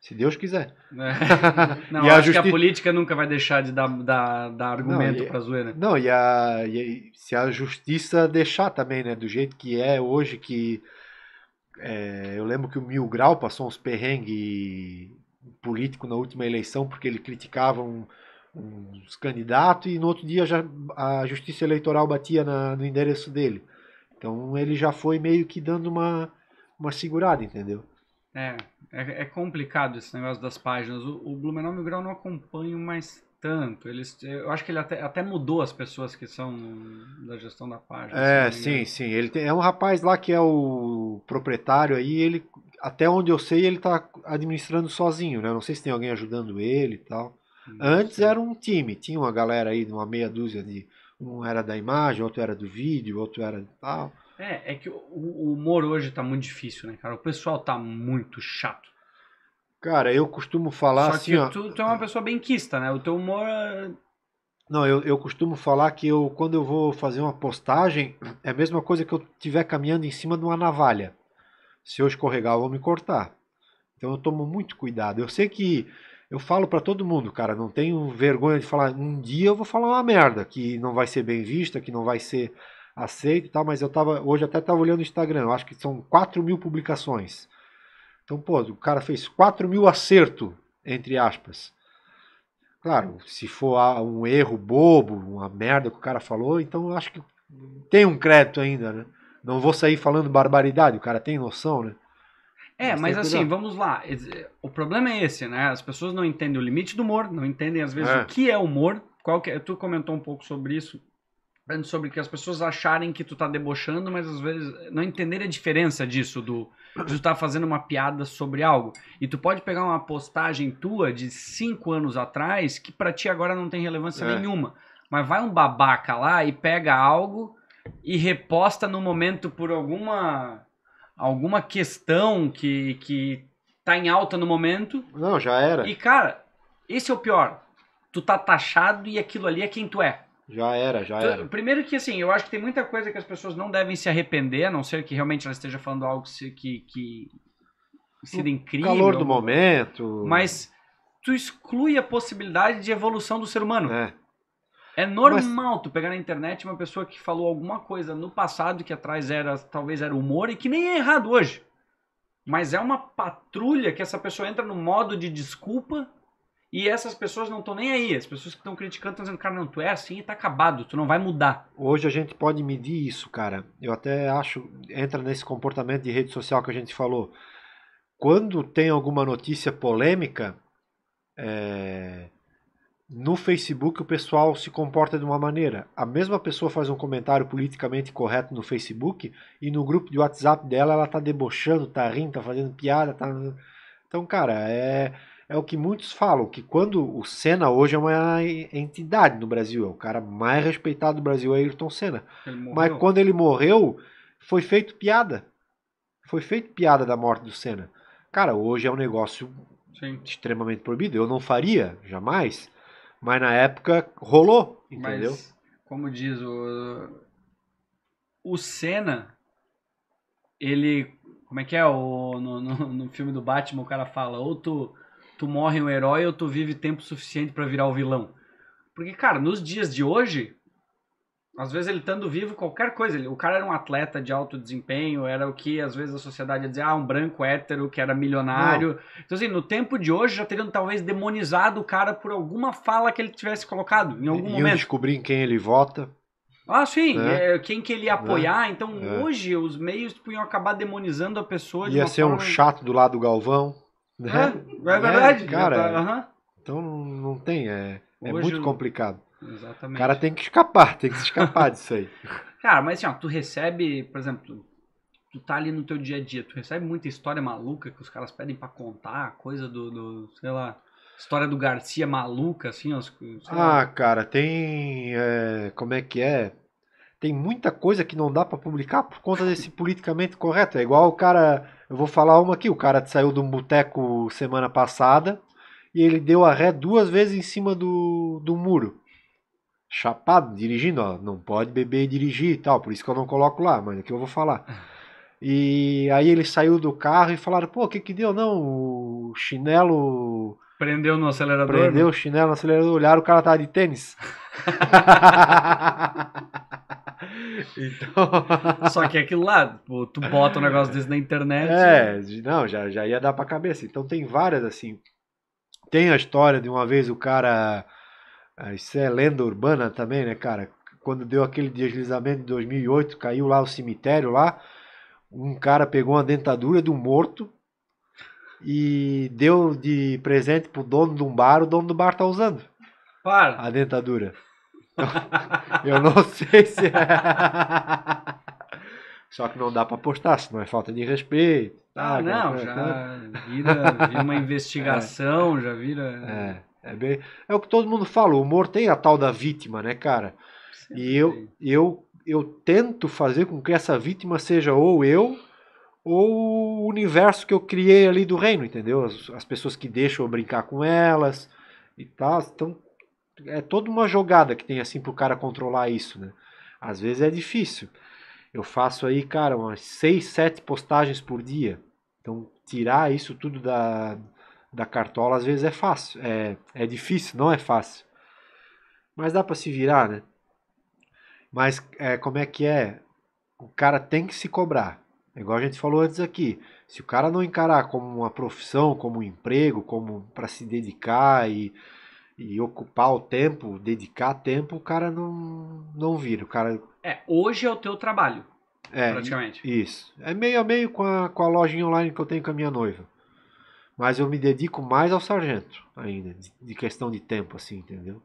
[SPEAKER 1] Se Deus quiser.
[SPEAKER 2] É. Não, e acho justi... que a política nunca vai deixar de dar, dar,
[SPEAKER 1] dar argumento para zoeira. Não, e, a, e se a justiça deixar também, né? Do jeito que é hoje, que é, eu lembro que o Mil Grau passou uns perrengues político na última eleição porque ele criticava um, os candidatos e no outro dia já, a Justiça Eleitoral batia na, no endereço dele. Então ele já foi meio que dando uma, uma segurada, entendeu?
[SPEAKER 2] É, é, é complicado esse negócio das páginas. O, o Blumenau Mil Grau não acompanho mais tanto. Ele, eu acho que ele até, até mudou as pessoas que são da gestão da página. É, sim,
[SPEAKER 1] sim. Ele tem, é um rapaz lá que é o proprietário aí, ele até onde eu sei, ele está administrando sozinho, né? Não sei se tem alguém ajudando ele e tal. Antes era um time, tinha uma galera aí, uma meia dúzia de. Um era da imagem, outro era do vídeo, outro era de tal.
[SPEAKER 2] É, é que o, o humor hoje tá muito difícil, né, cara? O pessoal tá muito chato.
[SPEAKER 1] Cara, eu costumo falar Só assim.
[SPEAKER 2] tu, tu, é uma pessoa bem quista, né? O teu humor. É
[SPEAKER 1] Não, eu, eu costumo falar que eu, quando eu vou fazer uma postagem, é a mesma coisa que eu estiver caminhando em cima de uma navalha. Se eu escorregar, eu vou me cortar. Então eu tomo muito cuidado. Eu sei que eu falo para todo mundo, cara, não tenho vergonha de falar. Um dia eu vou falar uma merda que não vai ser bem vista, que não vai ser aceita e tal, mas eu tava, hoje até tava olhando o Instagram, Eu acho que são 4 mil publicações. Então, pô, o cara fez 4 mil acerto, entre aspas. Claro, se for um erro bobo, uma merda que o cara falou, então eu acho que tem um crédito ainda, né? Não vou sair falando barbaridade, o cara tem noção, né?
[SPEAKER 2] É, mas assim, vamos lá. O problema é esse, né? As pessoas não entendem o limite do humor, não entendem às vezes é. o que é humor. Qual que é? Tu comentou um pouco sobre isso, sobre que as pessoas acharem que tu tá debochando, mas às vezes não entenderem a diferença disso, do tu tá fazendo uma piada sobre algo. E tu pode pegar uma postagem tua de cinco anos atrás que para ti agora não tem relevância é. nenhuma. Mas vai um babaca lá e pega algo e reposta no momento por alguma alguma questão que, que tá em alta no momento. Não, já era. E, cara, esse é o pior. Tu tá taxado e aquilo ali é quem tu é.
[SPEAKER 1] Já era, já tu, era.
[SPEAKER 2] Primeiro que, assim, eu acho que tem muita coisa que as pessoas não devem se arrepender, a não ser que realmente ela esteja falando algo que, que sido incrível. calor do momento. Mas tu exclui a possibilidade de evolução do ser humano. É. É normal Mas... tu pegar na internet uma pessoa que falou alguma coisa no passado que atrás era talvez era humor e que nem é errado hoje. Mas é uma patrulha que essa pessoa entra no modo de desculpa e essas pessoas não estão nem aí. As pessoas que estão criticando estão dizendo, cara, não, tu é assim e tá acabado, tu não vai mudar. Hoje a gente pode medir isso, cara.
[SPEAKER 1] Eu até acho, entra nesse comportamento de rede social que a gente falou. Quando tem alguma notícia polêmica, é, no Facebook o pessoal se comporta de uma maneira. A mesma pessoa faz um comentário politicamente correto no Facebook e no grupo de WhatsApp dela ela tá debochando, tá rindo, tá fazendo piada, tá. Então, cara, é, é o que muitos falam, que quando o Senna hoje é uma entidade no Brasil, é o cara mais respeitado do Brasil, é Ayrton Senna. Mas quando ele morreu, foi feito piada. Foi feito piada da morte do Senna. Cara, hoje é um negócio Sim. extremamente proibido. Eu não faria, jamais. Mas na época rolou,
[SPEAKER 2] entendeu? Mas, como diz o. O Senna, ele. Como é que é? O, no, no, no filme do Batman, o cara fala: ou tu, tu morre um herói, ou tu vive tempo suficiente para virar o vilão. Porque, cara, nos dias de hoje, às vezes ele estando vivo, qualquer coisa. Ele, o cara era um atleta de alto desempenho, era o que às vezes a sociedade ia dizer, ah, um branco hétero que era milionário. Não. Então, assim, no tempo de hoje já teriam talvez demonizado o cara por alguma fala que ele tivesse colocado em algum e, momento. E
[SPEAKER 1] descobrir em quem ele vota.
[SPEAKER 2] Ah, sim, né? É, quem que ele ia né? apoiar. Né? Então, é. hoje os meios tipo, acabar demonizando a pessoa. Ia ser forma... um
[SPEAKER 1] chato do lado do Galvão. Né? É,
[SPEAKER 2] é verdade. É, cara, tá,
[SPEAKER 1] então não tem, é, é hoje, muito complicado. Exatamente. O cara tem que escapar, tem que se escapar disso aí.
[SPEAKER 2] Cara, mas assim, ó, tu recebe, por exemplo, tu, tu tá ali no teu dia a dia, tu recebe muita história maluca que os caras pedem para contar, coisa do, do, sei lá, história do Garcia maluca, assim, os, Ah,
[SPEAKER 1] cara, tem. É, como é que é? Tem muita coisa que não dá para publicar por conta desse politicamente correto. É igual o cara. Eu vou falar uma aqui, o cara saiu de um boteco semana passada e ele deu a ré duas vezes em cima do, do muro chapado dirigindo, ó, não pode beber e dirigir e tal, por isso que eu não coloco lá, mas é que eu vou falar. E aí ele saiu do carro e falaram, pô, o que que deu? Não, o chinelo...
[SPEAKER 2] Prendeu no acelerador. Prendeu né? o
[SPEAKER 1] chinelo no acelerador, olharam, o cara tava de tênis.
[SPEAKER 2] então... Só que é aquilo lá, tu bota um negócio desse na internet. É,
[SPEAKER 1] né? não, já, já ia dar pra cabeça. Então tem várias assim. Tem a história de uma vez o cara ah, isso é lenda urbana também, né, cara? Quando deu aquele deslizamento de 2008, caiu lá o cemitério lá, um cara pegou uma dentadura de um morto e deu de presente pro dono de um bar, o dono do bar tá usando. Para. A dentadura. Então, eu não sei se
[SPEAKER 2] é...
[SPEAKER 1] Só que não dá para postar, senão é falta de respeito. Ah, tá, não, cara, tá, tá,
[SPEAKER 2] já vira, vira uma é. investigação, é. já vira.
[SPEAKER 1] É. É, bem, é o que todo mundo fala, o humor tem a tal da vítima, né, cara? Sim, e eu, eu, eu tento fazer com que essa vítima seja ou eu ou o universo que eu criei ali do reino, entendeu? As, as pessoas que deixam eu brincar com elas e tal. Então, é toda uma jogada que tem assim pro cara controlar isso, né? Às vezes é difícil. Eu faço aí, cara, umas 6, 7 postagens por dia. Então, tirar isso tudo da, da cartola às vezes é fácil, é, é difícil, não é fácil. Mas dá para se virar, né? Mas é, como é que é? O cara tem que se cobrar. É igual a gente falou antes aqui. Se o cara não encarar como uma profissão, como um emprego, como para se dedicar e, e ocupar o tempo, dedicar tempo, o cara não, não vira. O cara...
[SPEAKER 2] É, hoje é o teu trabalho. É, praticamente.
[SPEAKER 1] Isso. É meio a meio com a, com a lojinha online que eu tenho com a minha noiva. Mas eu me dedico mais ao sargento ainda, de questão de tempo, assim, entendeu?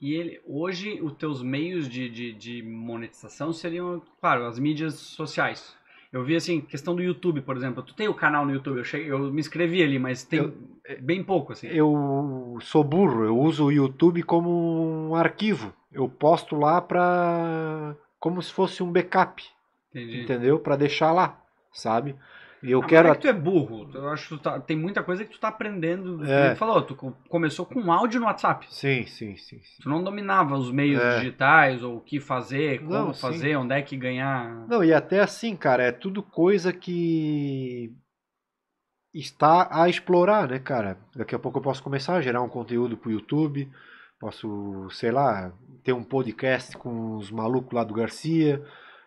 [SPEAKER 2] E ele, hoje, os teus meios de, de, de monetização seriam, claro, as mídias sociais. Eu vi, assim, questão do YouTube, por exemplo. Tu tem o canal no YouTube, eu, cheguei, eu me inscrevi ali, mas tem eu, é, bem pouco, assim.
[SPEAKER 1] Eu sou burro, eu uso o YouTube como um arquivo. Eu posto lá pra... como se fosse um backup, Entendi. entendeu? Para deixar lá, sabe? Eu não, ah, quero. é que tu é
[SPEAKER 2] burro. Eu acho que tu tá, tem muita coisa que tu tá aprendendo. É. Tu falou, tu começou com áudio no WhatsApp. Sim, sim, sim. sim. Tu não dominava os meios é. digitais ou o que fazer, como não, fazer, onde é que ganhar.
[SPEAKER 1] Não, e até assim, cara, é tudo coisa que está a explorar, né, cara? Daqui a pouco eu posso começar a gerar um conteúdo pro YouTube, posso, sei lá, ter um podcast com os malucos lá do Garcia.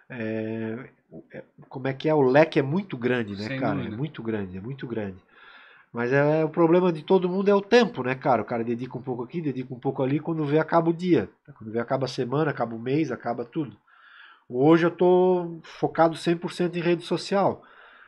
[SPEAKER 1] É, é, como é que é o leque é muito grande, né, Sem cara? É dúvida. É muito grande, é muito grande. Mas é, é, o problema de todo mundo é o tempo, né, cara? O cara dedica um pouco aqui, dedica um pouco ali, quando vê acaba o dia, quando vê acaba a semana, acaba o mês, acaba tudo. Hoje eu tô focado 100% em rede social.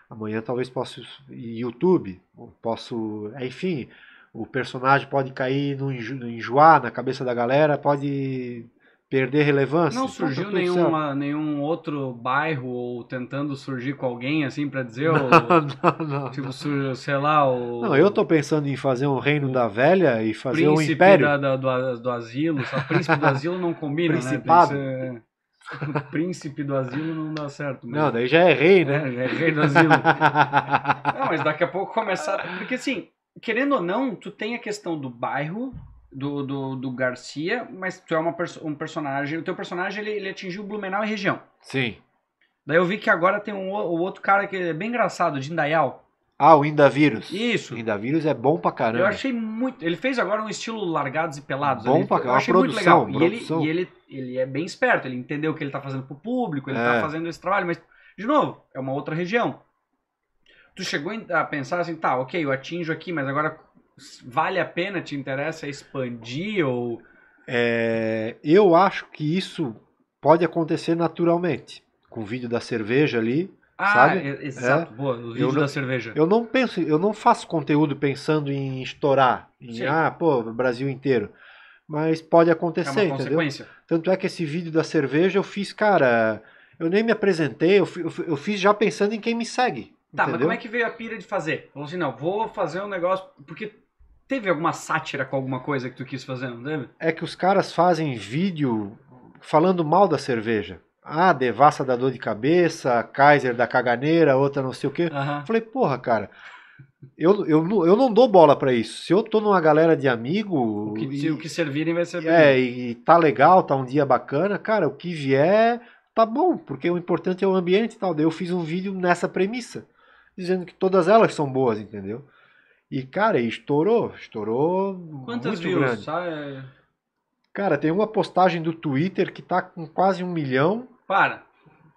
[SPEAKER 1] Amanhã talvez possa YouTube, posso, enfim, o personagem pode cair no enjoar na cabeça da galera, pode perder relevância. Não tá, tá surgiu nenhuma,
[SPEAKER 2] nenhum outro bairro ou tentando surgir com alguém assim para dizer, não, não, não, tipo, não. sei lá, o Não, eu tô
[SPEAKER 1] pensando em fazer um reino da velha e fazer um império. Príncipe
[SPEAKER 2] da, do, do asilo, só príncipe do asilo não combina, né? Principado. né? o príncipe do asilo não dá certo. Mas... Não, daí já é rei, né? É, já é rei do asilo. não, mas daqui a pouco começar, porque assim, querendo ou não, tu tem a questão do bairro do, do, do, Garcia, mas tu é uma, um personagem. O teu personagem ele, ele atingiu Blumenau e região. Sim. Daí eu vi que agora tem um, o outro cara que é bem engraçado, de Indaial. Ah, o Indavírus. Isso. Indavírus é bom pra caramba. Eu achei muito. Ele fez agora um estilo largados e pelados. Bom ali. pra caramba. Eu achei produção, muito legal. Produção. E, ele, e ele, ele é bem esperto, ele entendeu o que ele tá fazendo pro público, ele tá é. tá fazendo esse trabalho, mas, de novo, é uma outra região. Tu chegou a pensar assim, tá, ok, eu atinjo aqui, mas agora vale a pena, te interessa expandir ou...
[SPEAKER 1] É, eu acho que isso pode acontecer naturalmente. Com o vídeo da cerveja ali, ah, sabe? É, exato, é. boa, o vídeo eu da não, cerveja. Eu não penso, eu não faço conteúdo pensando em estourar, em ah, pô, Brasil inteiro. Mas pode acontecer, é uma entendeu? Tanto é que esse vídeo da cerveja eu fiz, cara, eu nem me apresentei, eu, eu fiz já pensando em quem me segue. Tá, entendeu? mas como é que
[SPEAKER 2] veio a pira de fazer? Falou assim, não, vou fazer um negócio, porque Teve alguma sátira com alguma coisa que tu quis fazer, não teve? É que os caras fazem
[SPEAKER 1] vídeo falando mal da cerveja. Ah, devassa da dor de cabeça, Kaiser da caganeira, outra não sei o quê. Uhum. Falei, porra, cara, eu, eu, eu não dou bola para isso. Se eu tô numa galera de amigo. O que, e, o
[SPEAKER 2] que servirem vai servir. É,
[SPEAKER 1] e tá legal, tá um dia bacana, cara, o que vier, tá bom, porque o importante é o ambiente e tal. Daí eu fiz um vídeo nessa premissa, dizendo que todas elas são boas, entendeu? E, cara, estourou. Estourou. Quantas muito views? grande. É. Cara, tem uma postagem do Twitter que tá com quase um milhão. Para.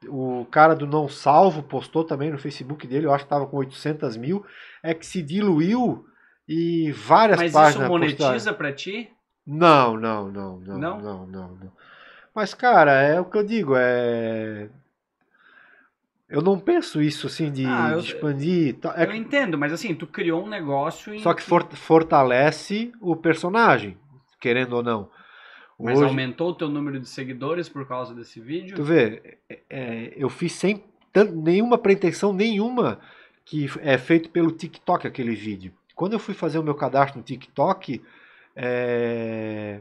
[SPEAKER 1] O cara do Não Salvo postou também no Facebook dele, eu acho que tava com 800 mil. É que se diluiu e várias Mas páginas. Mas isso monetiza para ti? Não,
[SPEAKER 2] não, não, não, não, não, não, não.
[SPEAKER 1] Mas, cara, é o que eu digo, é eu não penso isso assim de, ah, eu, de expandir. Tá, é...
[SPEAKER 2] Eu entendo, mas assim, tu criou um negócio e. Só
[SPEAKER 1] que for, fortalece o personagem, querendo ou não. Mas Hoje,
[SPEAKER 2] aumentou o teu número de seguidores por causa desse vídeo? Tu vê, é,
[SPEAKER 1] é eu fiz sem nenhuma pretensão nenhuma que é feito pelo TikTok aquele vídeo. Quando eu fui fazer o meu cadastro no TikTok, é,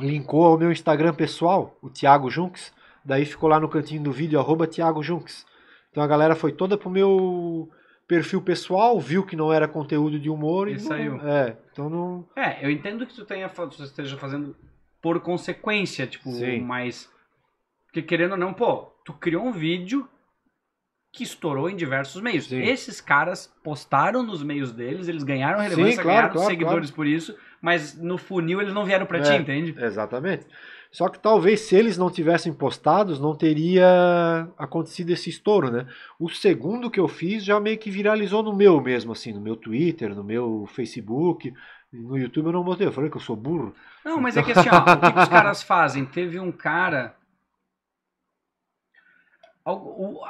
[SPEAKER 1] linkou ao meu Instagram pessoal, o Thiago Junks. Daí ficou lá no cantinho do vídeo, arroba Thiago Junks. Então a galera foi toda pro meu perfil pessoal, viu que não era conteúdo de
[SPEAKER 2] humor e, e saiu. Não, é, então não. É, eu entendo que tu tenha, tu esteja fazendo por consequência, tipo, Sim. mas porque querendo ou não, pô, tu criou um vídeo que estourou em diversos meios. Sim. Esses caras postaram nos meios deles, eles ganharam relevância, Sim, claro, ganharam claro, seguidores claro. por isso, mas no funil eles não vieram para é, ti, entende? Exatamente.
[SPEAKER 1] Só que talvez se eles não tivessem postados, não teria acontecido esse estouro, né? O segundo que eu fiz já meio que viralizou no meu mesmo, assim, no meu Twitter, no meu Facebook. No YouTube eu não botei, eu falei que eu sou burro.
[SPEAKER 2] Não, mas é então... é que assim, ó, o que, que os caras fazem? Teve um cara.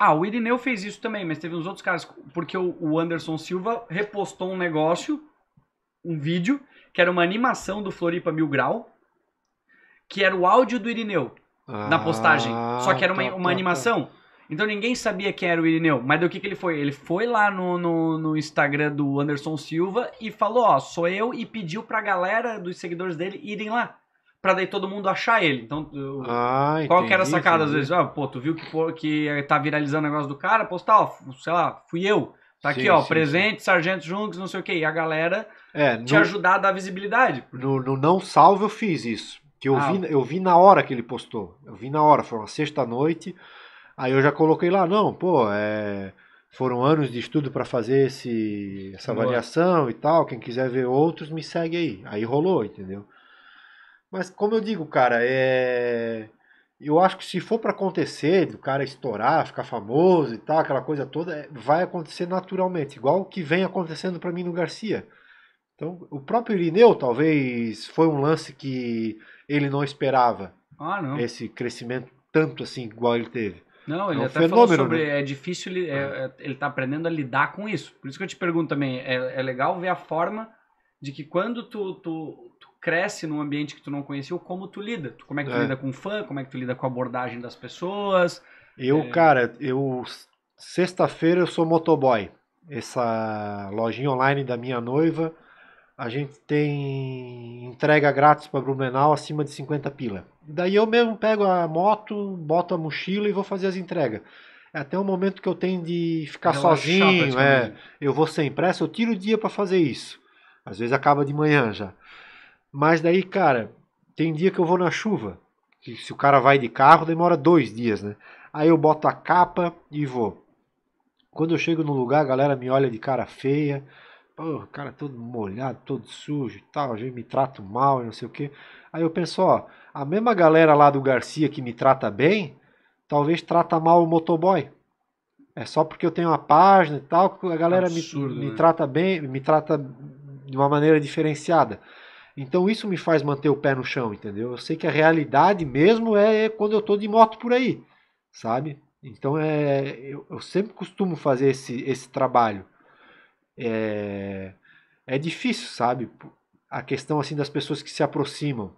[SPEAKER 2] Ah, o Irineu fez isso também, mas teve uns outros caras. Porque o Anderson Silva repostou um negócio, um vídeo, que era uma animação do Floripa Mil Grau que era o áudio do Irineu ah, na postagem. Só que era uma, tá, uma tá, tá. animação. Tá. Então ninguém sabia quem era o Irineu. Mas do que, que ele foi? Ele foi lá no, no, no, Instagram do Anderson Silva e falou: Ó, sou eu, e pediu pra galera dos seguidores dele irem lá. Pra daí todo mundo achar ele. Então, ah, qual entendi, que era a sacada? Entendi. Às vezes, ó, pô, tu viu que, pô, que tá viralizando o negócio do cara? Postar, ó, sei lá, fui eu. Tá aqui, ó, sim, presente, sim. sargento Junks, não sei o que. E a galera é, te no, ajudar a dar visibilidade. No, no Não Salve eu fiz isso. Que eu, ah. vi,
[SPEAKER 1] eu vi na hora que ele postou. Eu vi na hora, foi uma sexta-noite. Aí eu já coloquei lá, não, pô, é, foram anos de estudo para fazer esse, essa Boa. avaliação e tal. Quem quiser ver outros, me segue aí. Aí rolou, entendeu? Mas como eu digo, cara, é. Eu acho que se for para acontecer, do cara estourar, ficar famoso e tal, aquela coisa toda, é, vai acontecer naturalmente, igual o que vem acontecendo para mim no Garcia. Então, o próprio Irineu talvez foi um lance que ele não esperava ah, não. esse crescimento tanto assim igual ele teve.
[SPEAKER 2] Não, é ele é um até fenômeno, falou sobre né? é difícil ele, é, é. é, ele tá aprendendo a lidar com isso. Por isso que eu te pergunto também, é, é legal ver a forma de que quando tu, tu, tu cresce num ambiente que tu não conheceu, como tu lida? Como é que tu é. lida com fã? Como é que tu lida com a abordagem das pessoas? Eu, é... cara,
[SPEAKER 1] eu sexta-feira eu sou motoboy. Essa lojinha online da minha noiva, a gente tem entrega grátis para Blumenau acima de 50 pila. Daí eu mesmo pego a moto, boto a mochila e vou fazer as entregas. É até o momento que eu tenho de ficar Não sozinho, é, eu vou sem pressa, eu tiro o dia para fazer isso. Às vezes acaba de manhã já. Mas daí, cara, tem dia que eu vou na chuva. Que se o cara vai de carro, demora dois dias, né? Aí eu boto a capa e vou. Quando eu chego no lugar, a galera me olha de cara feia Pô, cara é todo molhado, todo sujo e tal, gente me trata mal e não sei o quê. Aí eu penso, ó, a mesma galera lá do Garcia que me trata bem, talvez trata mal o motoboy. É só porque eu tenho uma página e tal, que a galera Absurdo, me, me né? trata bem, me trata de uma maneira diferenciada. Então isso me faz manter o pé no chão, entendeu? Eu sei que a realidade mesmo é quando eu tô de moto por aí, sabe? Então é, eu, eu sempre costumo fazer esse, esse trabalho é, é difícil, sabe? A questão assim das pessoas que se aproximam.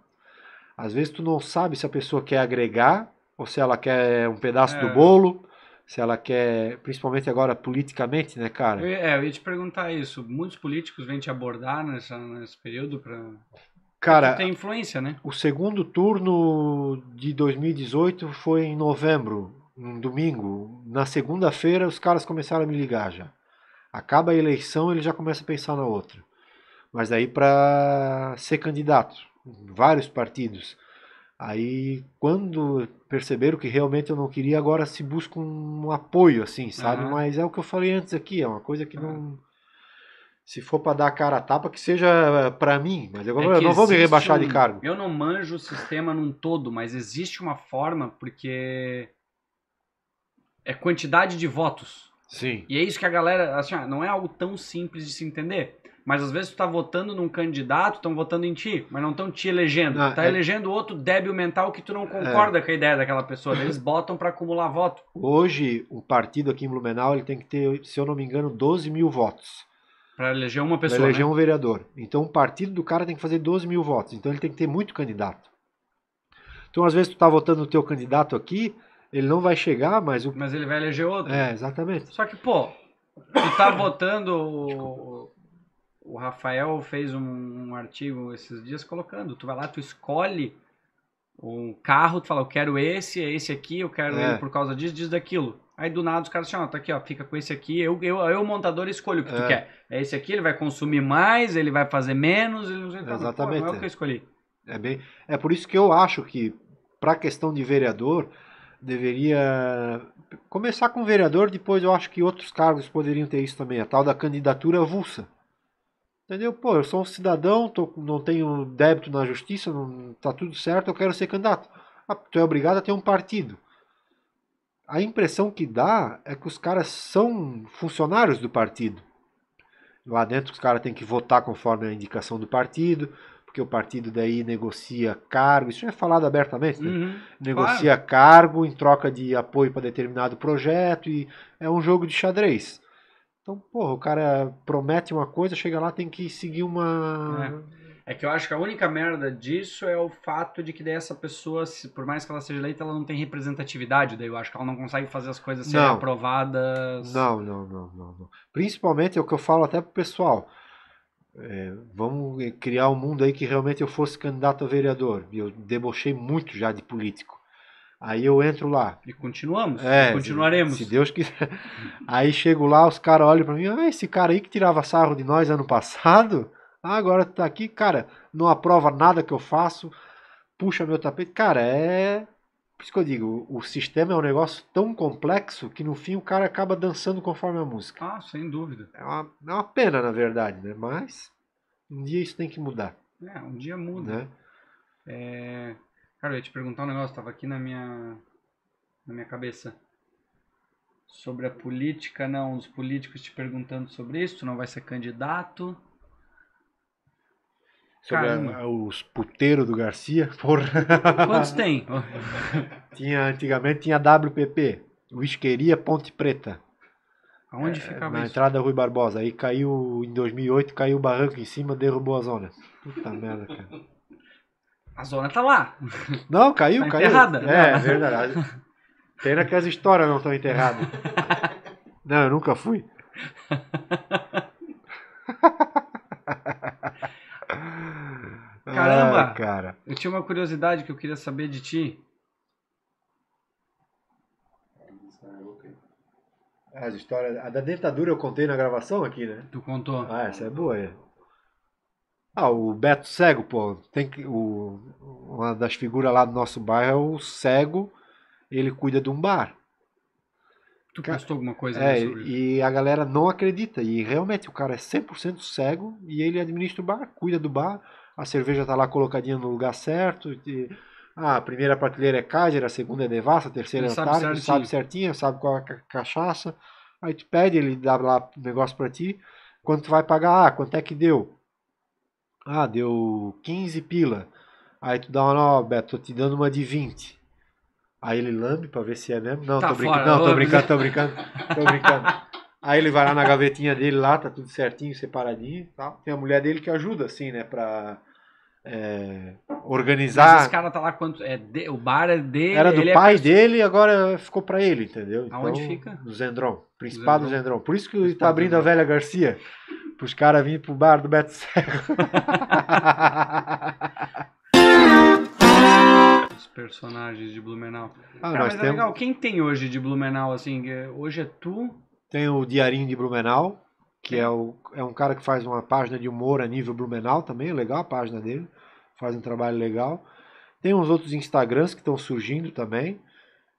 [SPEAKER 1] Às vezes tu não sabe se a pessoa quer agregar ou se ela quer um pedaço é. do bolo, se ela quer, principalmente agora politicamente, né, cara?
[SPEAKER 2] É, eu ia te perguntar isso. Muitos políticos vêm te abordar nessa, nesse período para Cara, tem influência,
[SPEAKER 1] né? O segundo turno de 2018 foi em novembro, um domingo. Na segunda-feira os caras começaram a me ligar já. Acaba a eleição, ele já começa a pensar na outra. Mas daí para ser candidato, vários partidos. Aí quando perceberam que realmente eu não queria, agora se busca um apoio, assim, sabe? Uhum. Mas é o que eu falei antes aqui, é uma coisa que não. Se for para dar a cara a tapa, que seja para mim, mas eu, é eu não vou me rebaixar um, de cargo.
[SPEAKER 2] Eu não manjo o sistema num todo, mas existe uma forma, porque é quantidade de votos. Sim. E é isso que a galera, assim, não é algo tão simples de se entender. Mas às vezes tu tá votando num candidato, estão votando em ti, mas não estão te elegendo. Não, ah, tá é... elegendo outro débil mental que tu não concorda é... com a ideia daquela pessoa. Eles botam para acumular voto. Hoje, o partido
[SPEAKER 1] aqui em Blumenau, ele tem que ter, se eu não me engano, 12 mil votos.
[SPEAKER 2] Para eleger uma pessoa. Pra eleger
[SPEAKER 1] né? um vereador. Então o partido do cara tem que fazer 12 mil votos. Então ele tem que ter muito candidato. Então às vezes tu tá votando o teu candidato aqui, ele não vai chegar, mas o. Mas
[SPEAKER 2] ele vai eleger outro. É, exatamente. Só que, pô, tu tá votando. O, o Rafael fez um, um, artigo esses dias colocando. Tu vai lá, tu escolhe um carro, tu fala, eu quero esse, é esse aqui, eu quero é. ele por causa disso, diz daquilo. Aí do nada os caras assim, ó, tá aqui, ó, fica com esse aqui, eu, eu, eu montador, escolho o que é. tu quer. É esse aqui, ele vai consumir mais, ele vai fazer menos, ele não sei Exatamente. Pô, não é o que eu escolhi. É, bem, é por isso que eu acho
[SPEAKER 1] que, pra questão de vereador, deveria começar com vereador, depois eu acho que outros cargos poderiam ter isso também, a tal da candidatura avulsa. Entendeu? Pô, eu sou um cidadão, tô, não tenho débito na justiça, não tá tudo certo, eu quero ser candidato. Ah, tu é obrigado a ter um partido. A impressão que dá é que os caras são funcionários do partido. Lá dentro os caras têm que votar conforme a indicação do partido, porque o partido daí negocia cargo, isso é falado abertamente, né? Uhum. negocia claro. cargo em troca de apoio para determinado projeto e é um jogo de xadrez. Então, porra, o cara promete uma coisa, chega lá tem que seguir uma.
[SPEAKER 2] É. é. que eu acho que a única merda disso é o fato de que daí essa pessoa, por mais que ela seja eleita, ela não tem representatividade. Daí eu acho que ela não consegue fazer as coisas serem não. aprovadas.
[SPEAKER 1] Não, não, não, não, não. Principalmente é o que eu falo até pro pessoal. É, vamos criar um mundo aí que realmente eu fosse candidato a vereador. Eu debochei muito já de político. Aí eu entro lá. E continuamos, é, continuaremos. Se, Deus quiser. Aí chego lá, os caras olham para mim, ah, esse cara aí que tirava sarro de nós ano passado, ah, agora tá aqui, cara, não aprova nada que eu faço, puxa meu tapete. Cara, é por isso que eu digo, o sistema é um negócio tão complexo que no fim o cara acaba dançando conforme a música. Ah, sem dúvida. É uma, é uma pena, na verdade, né? Mas um dia isso tem que mudar.
[SPEAKER 2] É, um dia muda. Né? É... Cara, eu ia te perguntar um negócio, estava aqui na minha, na minha cabeça. Sobre a política, não, né? os políticos te perguntando sobre isso, tu não vai ser candidato. Sobre a,
[SPEAKER 1] os puteiros do Garcia. Porra. Quantos tem? tinha, antigamente tinha WPP, Whiskeria Ponte Preta.
[SPEAKER 2] Aonde é, ficava na isso? Na
[SPEAKER 1] entrada Rui Barbosa. Aí caiu, em 2008, caiu o barranco em cima, derrubou a zona. Puta merda, cara.
[SPEAKER 2] A zona tá lá.
[SPEAKER 1] Não, caiu, tá caiu. Enterrada. É, é verdade. Pena que as histórias não estão enterradas. Não, eu nunca fui.
[SPEAKER 2] cara. Eu tinha uma curiosidade que eu queria saber de ti.
[SPEAKER 1] Ah, as histórias. A da dentadura eu contei na gravação aqui, né? Tu contou. Ah, essa é boa é. Ah, o Beto Cego, pô. Tem que, o, uma das figuras lá do nosso bairro é o Cego. Ele cuida de um bar.
[SPEAKER 2] Tu postou alguma coisa é, sobre
[SPEAKER 1] isso? E a galera não acredita. E realmente o cara é 100% cego e ele administra o bar, cuida do bar a cerveja está lá colocadinha no lugar certo. E, ah, a primeira prateleira é Cádiz, a segunda é Nevassa, a terceira ele é Antártica, sabe, sabe certinho, sabe qual é a cachaça. Aí tu pede, ele dá lá o negócio para ti. Quanto tu vai pagar? Ah, quanto é que deu? Ah, deu 15 pila. Aí tu dá uma, nova, Beto, tô te dando uma de 20. Aí ele lambe pra ver se é mesmo. Não, tá tô, fora, não tô brincando, tô brincando,
[SPEAKER 2] tô brincando.
[SPEAKER 1] Aí ele vai lá na gavetinha dele, lá tá tudo certinho, separadinho e tal. Tem a mulher dele que ajuda, assim, né, pra é, organizar. Mas esse cara tá lá quanto? É
[SPEAKER 2] de, o bar é dele. Era do é pai é... dele
[SPEAKER 1] e agora ficou pra ele, entendeu? Aonde então, fica? No Zendron, Principado do Zendron. Por isso que ele tá abrindo a velha Garcia. Pros caras virem pro bar do Beto
[SPEAKER 2] Serra. os personagens de Blumenau. Ah, cara, mas é temos... legal, quem tem hoje de Blumenau, assim, hoje é tu, tem o
[SPEAKER 1] Diarinho de Blumenau, que é. é, o,
[SPEAKER 2] é um cara que faz uma página de humor
[SPEAKER 1] a nível Blumenau também, é legal a página dele, faz um trabalho legal. Tem uns outros Instagrams que estão surgindo também.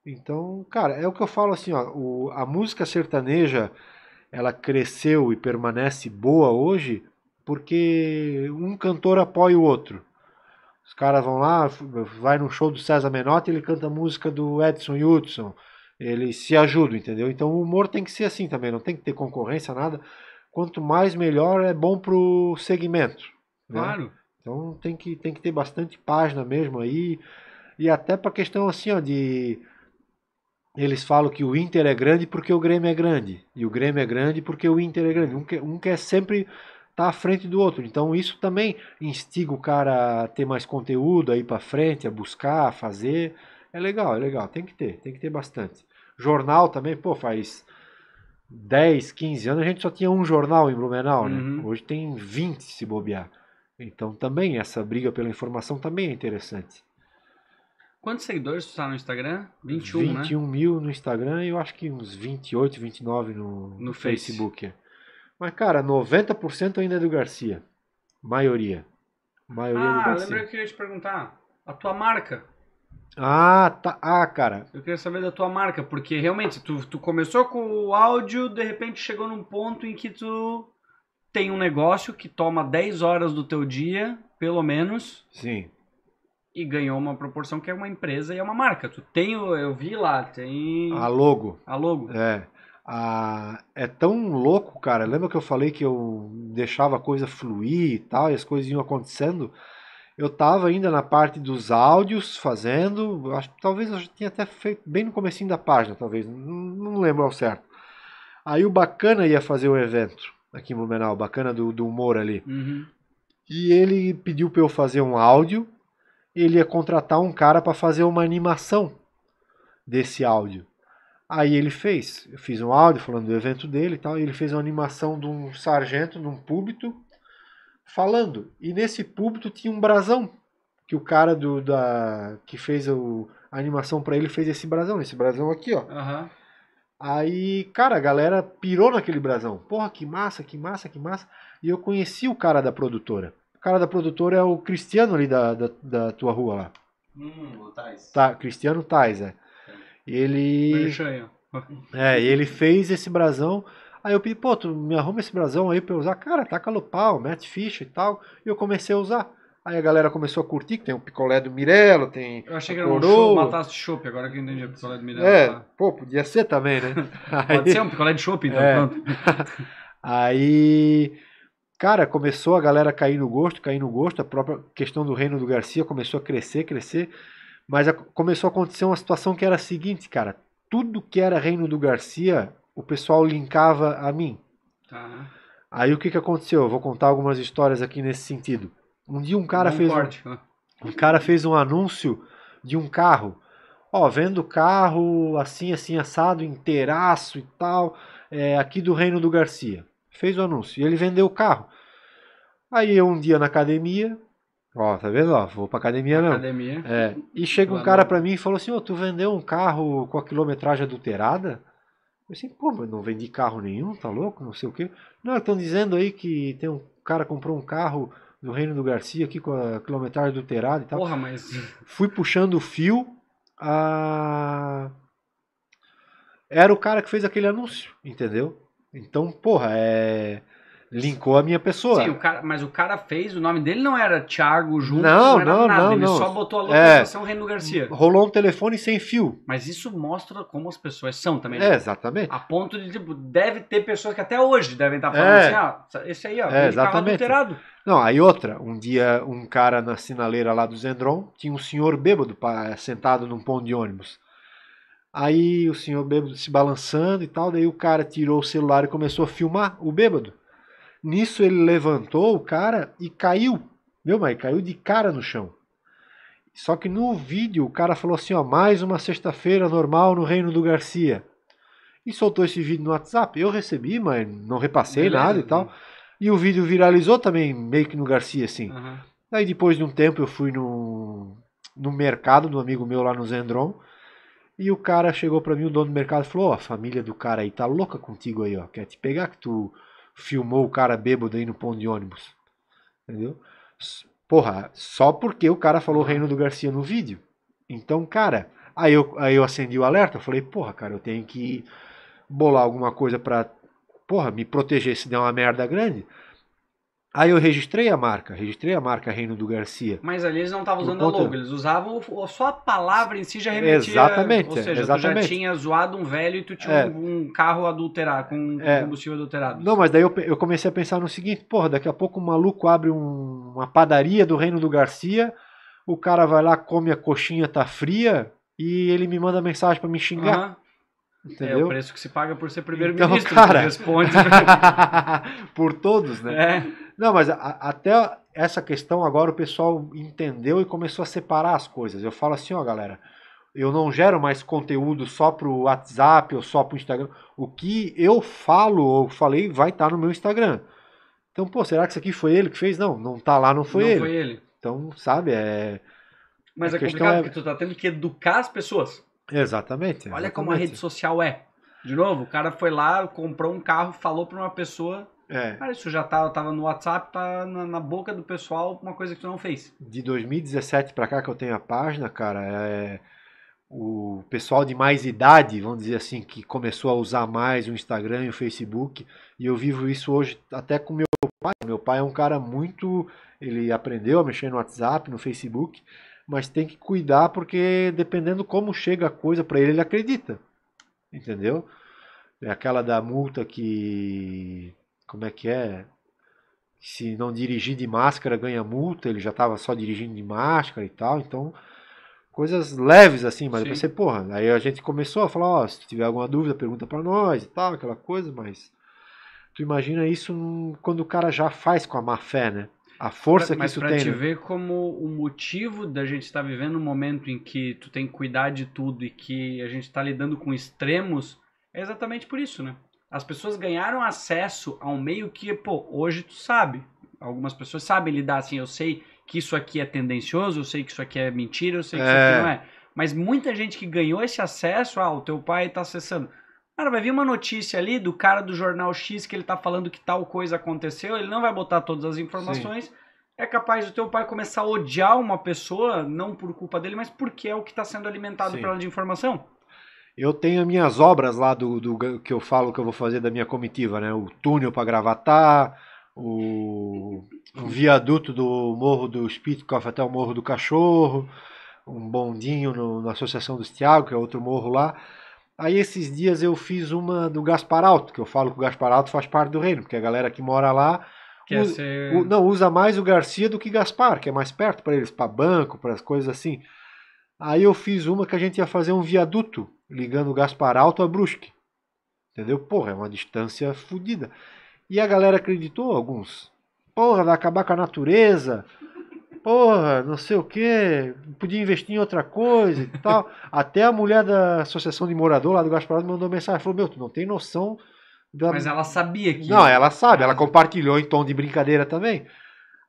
[SPEAKER 1] Então, cara, é o que eu falo assim, ó, o, a música sertaneja, ela cresceu e permanece boa hoje porque um cantor apoia o outro. Os caras vão lá, vai num show do César Menotti, ele canta música do Edson Hudson eles se ajudam, entendeu? Então o humor tem que ser assim também, não tem que ter concorrência, nada. Quanto mais melhor é bom pro segmento. Né? Claro. Então tem que, tem que ter bastante página mesmo aí. E até pra questão assim, ó, de. Eles falam que o Inter é grande porque o Grêmio é grande. E o Grêmio é grande porque o Inter é grande. Um quer, um quer sempre tá à frente do outro. Então isso também instiga o cara a ter mais conteúdo aí para frente, a buscar, a fazer. É legal, é legal. Tem que ter, tem que ter bastante. Jornal também, pô, faz 10, 15 anos a gente só tinha um jornal em Blumenau, né? Uhum. Hoje tem 20 se bobear. Então também essa briga pela informação também é interessante.
[SPEAKER 2] Quantos seguidores você está no Instagram? 21, 21
[SPEAKER 1] né? mil no Instagram e eu acho que uns 28, 29 no, no Facebook. Face. É. Mas, cara, 90% ainda é do Garcia.
[SPEAKER 2] Maioria. Maioria ah, do Garcia. Ah, lembrei que eu queria te perguntar. A tua marca, ah, tá. Ah, cara. Eu queria saber da tua marca, porque realmente, tu, tu começou com o áudio, de repente chegou num ponto em que tu tem um negócio que toma 10 horas do teu dia, pelo menos. Sim. E ganhou uma proporção que é uma empresa e é uma marca. Tu tem, eu vi lá, tem. A logo. A logo.
[SPEAKER 1] É. Ah, é tão louco, cara. Lembra que eu falei que eu deixava a coisa fluir e tal, e as coisas iam acontecendo? Eu estava ainda na parte dos áudios fazendo, acho talvez eu já tinha até feito bem no comecinho da página, talvez, não, não lembro ao certo. Aí o Bacana ia fazer o evento aqui em Blumenau, Bacana do, do Humor ali. Uhum. E ele pediu para eu fazer um áudio, ele ia contratar um cara para fazer uma animação desse áudio. Aí ele fez, eu fiz um áudio falando do evento dele e tal, e ele fez uma animação de um sargento num púlpito falando. E nesse púlpito tinha um brasão que o cara do da que fez o, a animação para ele fez esse brasão, esse brasão aqui, ó. Uhum. Aí, cara, a galera pirou naquele brasão. Porra, que massa, que massa, que massa. E eu conheci o cara da produtora. O cara da produtora é o Cristiano ali da, da, da tua rua lá. Hum, o Tais. Tá, Cristiano Tais, é. Ele. É, ele fez esse brasão Aí eu pedi, pô, tu me arruma esse brasão aí pra eu usar. Cara, taca no pau, mete ficha e tal. E eu comecei a usar. Aí a galera começou a curtir, que tem o picolé do Mirelo, tem. Eu achei que era um show,
[SPEAKER 2] de chopp, agora que eu entendi o picolé do Mirelo. É, tá.
[SPEAKER 1] pô, podia ser também, né? Aí... Pode ser um picolé de chopp, então, é. pronto. aí. Cara, começou a galera cair no gosto, cair no gosto, a própria questão do reino do Garcia começou a crescer, crescer, mas a, começou a acontecer uma situação que era a seguinte, cara, tudo que era reino do Garcia o pessoal linkava a mim. Tá. Aí o que, que aconteceu? Eu vou contar algumas histórias aqui nesse sentido. Um dia um cara Não fez
[SPEAKER 2] um,
[SPEAKER 1] um cara fez um anúncio de um carro. Ó, vendo carro assim, assim, assado, inteiraço e tal, é, aqui do Reino do Garcia. Fez o anúncio. E ele vendeu o carro. Aí eu um dia na academia, ó, tá vendo? Ó, vou pra academia mesmo. Academia. É, e chega um cara pra mim e falou assim, ô, tu vendeu um carro com a quilometragem adulterada? Eu assim, pô, mas não vendi carro nenhum, tá louco? Não sei o quê. Não, estão dizendo aí que tem um cara comprou um carro do Reino do Garcia aqui com a quilometragem adulterada e tal. Porra, mas. Fui puxando o fio. A... Era o cara que fez aquele anúncio, entendeu? Então, porra, é linkou a minha pessoa. Sim, o
[SPEAKER 2] cara, mas o cara fez, o nome dele não era Thiago Juntos, não, não, não, nada, não ele não. só botou a é. localização é, Garcia. Rolou um telefone sem fio. Mas isso mostra como as pessoas são também. É, né? exatamente. A ponto de, tipo, deve ter pessoas que até hoje devem estar falando é, assim, ah, esse aí, ó, é, ele tava adulterado.
[SPEAKER 1] Não, aí outra, um dia um cara na sinaleira lá do Zendron, tinha um senhor bêbado sentado num pão de ônibus. Aí o senhor bêbado se balançando e tal, daí o cara tirou o celular e começou a filmar o bêbado. Nisso ele levantou o cara e caiu. Meu mãe, caiu de cara no chão. Só que no vídeo o cara falou assim, ó, mais uma sexta-feira normal no reino do Garcia. E soltou esse vídeo no WhatsApp. Eu recebi, mas não repassei Beleza, nada e tal. Né? E o vídeo viralizou também meio que no Garcia, assim. Uhum. Aí depois de um tempo eu fui no, no mercado do amigo meu lá no Zendron. E o cara chegou para mim, o dono do mercado, e falou: Ó, a família do cara aí tá louca contigo aí, ó. Quer te pegar que tu filmou o cara bêbado aí no pão de ônibus. Entendeu? Porra, só porque o cara falou Reino do Garcia no vídeo. Então, cara, aí eu, aí eu acendi o alerta, falei, porra, cara, eu tenho que bolar alguma coisa pra, porra, me proteger se der uma merda grande. Aí eu registrei a marca, registrei a marca Reino do Garcia.
[SPEAKER 2] Mas ali eles não estavam usando conta... a logo, eles usavam só a palavra em si já remetia. Exatamente. Ou seja, exatamente. tu já tinha zoado um velho e tu tinha é. um, carro adulterado, com é. combustível adulterado.
[SPEAKER 1] Não, mas daí eu, eu, comecei a pensar no seguinte, porra, daqui a pouco o maluco abre um, uma padaria do Reino do Garcia, o cara vai lá, come a coxinha, tá fria, e ele me manda mensagem para me xingar.
[SPEAKER 2] Uhum. Entendeu? É o preço que se paga por ser
[SPEAKER 1] primeiro-ministro. Então, cara... responde. por todos, né? É. Não, mas a, até essa questão agora o pessoal entendeu e começou a separar as coisas. Eu falo assim, ó, galera, eu não gero mais conteúdo só pro WhatsApp ou só pro Instagram. O que eu falo ou falei vai estar tá no meu Instagram. Então, pô, será que isso aqui foi ele que fez? Não, não tá lá, não foi não ele. Não foi ele. Então, sabe, é. Mas a é complicado é... porque
[SPEAKER 2] tu tá tendo que educar as pessoas.
[SPEAKER 1] Exatamente. Olha exatamente. como a rede
[SPEAKER 2] social é. De novo, o cara foi lá, comprou um carro, falou para uma pessoa é. Cara, ah, isso já tá, tava no WhatsApp, tá na, na, boca do pessoal, uma coisa que tu não fez.
[SPEAKER 1] De 2017 para cá que eu tenho a página, cara, é o pessoal de mais idade, vamos dizer assim, que começou a usar mais o Instagram e o Facebook, e eu vivo isso hoje até com meu pai. Meu pai é um cara muito, ele aprendeu a mexer no WhatsApp, no Facebook, mas tem que cuidar porque dependendo como chega a coisa para ele, ele acredita. Entendeu? É aquela da multa que como é que é? Se não dirigir de máscara ganha multa, ele já estava só dirigindo de máscara e tal, então coisas leves assim, mas Sim. eu pensei, porra, aí a gente começou a falar, ó, se tiver alguma dúvida, pergunta para nós e tal,
[SPEAKER 2] aquela coisa, mas
[SPEAKER 1] tu imagina isso quando o cara já faz com a má fé, né? A força pra, que isso tem. Mas pra te né?
[SPEAKER 2] ver como o motivo da gente estar tá vivendo um momento em que tu tem que cuidar de tudo e que a gente está lidando com extremos, é exatamente por isso, né? as pessoas ganharam acesso a um meio que, pô, hoje tu sabe. Algumas pessoas sabem lidar assim, eu sei que isso aqui é tendencioso, eu sei que isso aqui é mentira, eu sei que é. isso aqui é. não é. Mas muita gente que ganhou esse acesso, ah, o teu pai tá acessando. Cara, vai vir uma notícia ali do cara do jornal X que ele tá falando que tal coisa aconteceu, ele não vai botar todas as informações. Sim. É capaz do teu pai começar a odiar uma pessoa, não por culpa dele, mas porque é o que está sendo alimentado para ela de informação.
[SPEAKER 1] Eu tenho as minhas obras lá do, do que eu falo que eu vou fazer da minha comitiva, né? O túnel para gravatar, o, o, viaduto do Morro do Spitkopf até o Morro do Cachorro, um bondinho no, na Associação do Tiago que é outro morro lá. Aí esses dias eu fiz uma do Gaspar Alto, que eu falo que o Gaspar Alto faz parte do reino, porque a galera que mora lá ser... não usa mais o Garcia do que Gaspar, que é mais perto para eles, para banco, para as coisas assim. Aí eu fiz uma que a gente ia fazer um viaduto ligando Gaspar Alto a Brusque. Entendeu? Porra, é uma distância fodida. E a galera acreditou, alguns. Porra, vai acabar com a natureza. Porra, não sei o que. Podia investir em outra coisa e tal. Até a mulher da associação de morador lá do Gaspar Alto mandou mensagem. Falou, meu, tu não tem noção da... Mas
[SPEAKER 2] ela sabia que... Não, ela
[SPEAKER 1] sabe. Ela ah. compartilhou em tom de brincadeira também.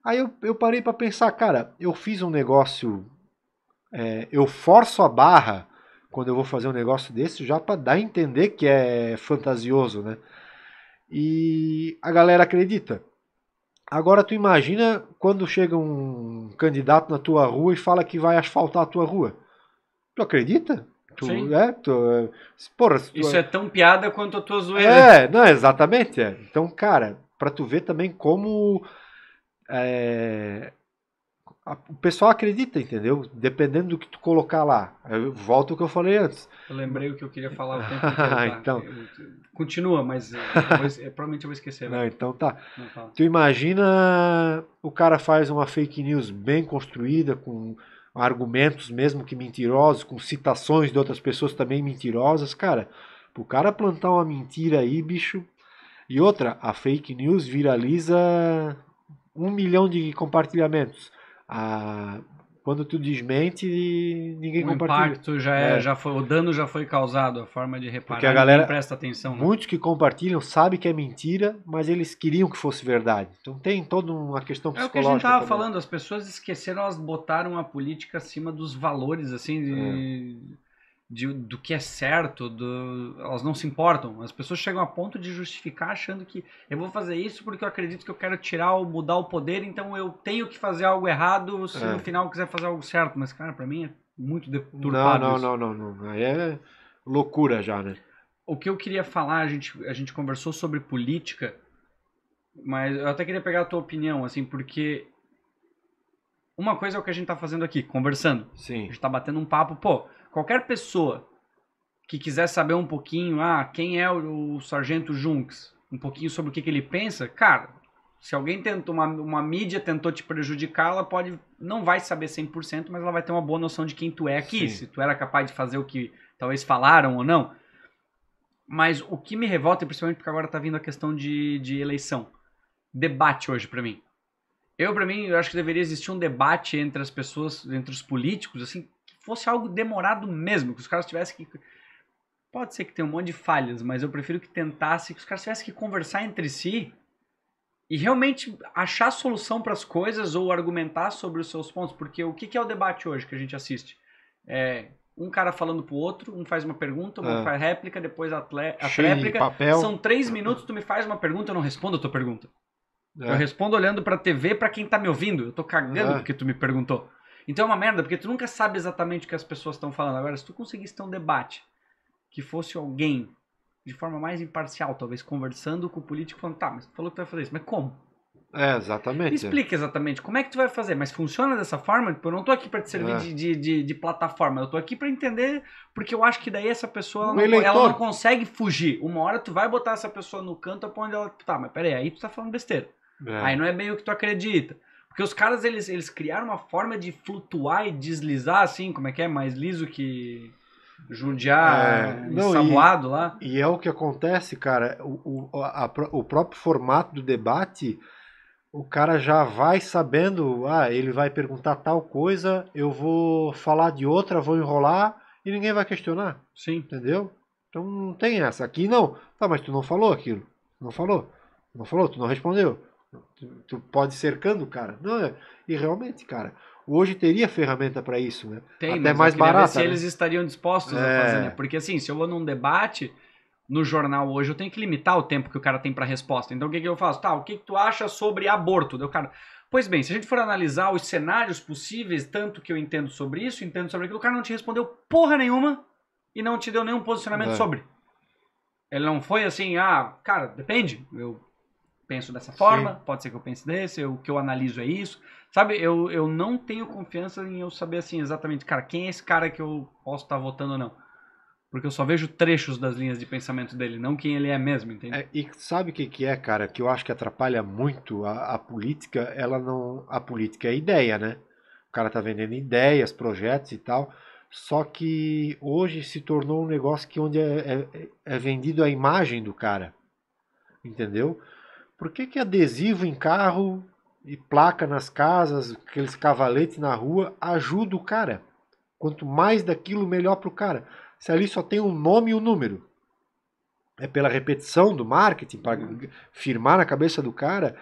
[SPEAKER 1] Aí eu, eu parei para pensar, cara, eu fiz um negócio... É, eu forço a barra quando eu vou fazer um negócio desse, já para dar a entender que é fantasioso, né? E a galera acredita. Agora tu imagina quando chega um candidato na tua rua e fala que vai asfaltar a tua rua. Tu acredita? Tu, Sim. é, tu, porra, tu, Isso é
[SPEAKER 2] tão piada quanto a tua zoeira. É, não,
[SPEAKER 1] exatamente. É. Então, cara, para tu ver também como é, o pessoal acredita, entendeu? Dependendo do que tu colocar lá. Eu volto o que eu falei antes.
[SPEAKER 2] Eu lembrei o que eu queria falar o tempo inteiro. Tá? então, eu,
[SPEAKER 1] continua, mas depois, eh,
[SPEAKER 2] provavelmente eu vou esquecer. Né? Não, então tá. Não tu
[SPEAKER 1] imagina o cara faz uma fake news bem construída, com argumentos mesmo que mentirosos, com citações de outras pessoas também mentirosas. Cara, pro cara plantar uma mentira aí, bicho. E outra, a fake news viraliza um milhão de compartilhamentos a quando tu desmente ninguém o compartilha. O impacto já é, é, já
[SPEAKER 2] foi, o dano já foi causado, a forma de reparar. Porque a galera presta atenção. Né? Muitos que
[SPEAKER 1] compartilham sabem que é mentira, mas eles queriam que fosse verdade. Então tem toda uma questão psicológica. É o que a gente estava falando,
[SPEAKER 2] as pessoas esqueceram, elas botaram a política acima dos valores, assim, de, é de, do que é certo, do, elas não se importam. As pessoas chegam a ponto de justificar achando que eu vou fazer isso porque eu acredito que eu quero tirar ou mudar o poder, então eu tenho que fazer algo errado se é. no final eu quiser fazer algo certo. Mas, cara, para mim é muito deturpado. Não, não,
[SPEAKER 1] não, não, não. Aí é loucura já, né?
[SPEAKER 2] O que eu queria falar, a gente, a gente conversou sobre política, mas eu até queria pegar a tua opinião, assim, porque uma coisa é o que a gente tá fazendo aqui, conversando. Sim. A gente tá batendo um papo, pô, qualquer pessoa que quiser saber um pouquinho, ah, quem é o, o Sargento Junks, um pouquinho sobre o que, que ele pensa, cara, se alguém tentou, uma, uma mídia tentou te prejudicar, ela pode, não vai saber 100%, mas ela vai ter uma boa noção de quem tu é aqui, Sim. se tu era capaz de fazer o que talvez falaram ou não. Mas o que me revolta, principalmente porque agora tá vindo a questão de, de eleição, debate hoje para mim. Eu, para mim, eu acho que deveria existir um debate entre as pessoas, entre os políticos, assim, fosse algo demorado mesmo, que os caras tivessem que. Pode ser que tenha um monte de falhas, mas eu prefiro que tentasse, que os caras tivessem que conversar entre si e realmente achar solução para as coisas ou argumentar sobre os seus pontos, porque o que, que é o debate hoje que a gente assiste? É, um cara falando pro outro, um faz uma pergunta, um é. faz réplica, depois a, tle, a Cheio, réplica. Papel. São três minutos, tu me faz uma pergunta, eu não respondo a tua pergunta. É. Eu respondo olhando pra TV, pra quem tá me ouvindo. Eu tô cagando é. porque tu me perguntou. Então é uma merda, porque tu nunca sabe exatamente o que as pessoas estão falando. Agora, se tu conseguisse ter um debate que fosse alguém, de forma mais imparcial, talvez, conversando com o político, falando, tá, mas tu falou que tu vai fazer isso, mas como?
[SPEAKER 1] É, exatamente. Explica
[SPEAKER 2] exatamente como é que tu vai fazer, mas funciona dessa forma? Tipo, eu não tô aqui para te servir é. de, de, de, de, plataforma, eu tô aqui para entender, porque eu acho que daí essa pessoa ela não, ela não, consegue fugir. Uma hora tu vai botar essa pessoa no canto pra onde ela. Tá, mas peraí, aí tu tá falando besteira. É. Aí não é bem o que tu acredita. Porque os caras, eles, eles criaram uma forma de flutuar e deslizar, assim, como é que é? Mais liso que judiar, é, eh, não, lá.
[SPEAKER 1] E é o que acontece, cara. O, o, a, o próprio formato do debate, o cara já vai sabendo, ah, ele vai perguntar tal coisa, eu vou falar de outra, vou enrolar e ninguém vai questionar. Sim. Entendeu? Então não tem essa. Aqui não. Tá, mas tu não falou aquilo. Não falou. Não falou, tu não respondeu. Tu, tu pode cercando o cara. Não, é, e realmente, cara, hoje teria ferramenta para isso, né? Tem, Até mais barata. se né? eles estariam dispostos é... a fazer, né?
[SPEAKER 2] Porque assim, se eu vou num debate no jornal hoje, eu tenho que limitar o tempo que o cara tem para resposta. Então o que, que eu faço? Tá, o que, que tu acha sobre aborto? Deu cara. Pois bem, se a gente for analisar os cenários possíveis, tanto que eu entendo sobre isso, entendo sobre aquilo, o cara não te respondeu porra nenhuma e não te deu nenhum posicionamento é. sobre. Ele não foi assim, ah, cara, depende. Eu penso dessa forma, Sim. pode ser que eu pense desse, o que eu analiso é isso. Sabe, eu, eu não tenho confiança em eu saber assim exatamente, cara, quem é esse cara que eu posso estar tá votando ou não. Porque eu só vejo trechos das linhas de pensamento dele, não quem ele é mesmo,
[SPEAKER 1] entende? É, e sabe o que, que é, cara, que eu acho que atrapalha muito a, a política, ela não. A política é ideia, né? O cara tá vendendo ideias, projetos e tal. Só que hoje se tornou um negócio que onde é, é, é vendido a imagem do cara. Entendeu? Por que, que adesivo em carro e placa nas casas, aqueles cavaletes na rua, ajuda o cara? Quanto mais daquilo, melhor para o cara. Se ali só tem um nome e um número. É pela repetição do marketing, para firmar na cabeça do cara.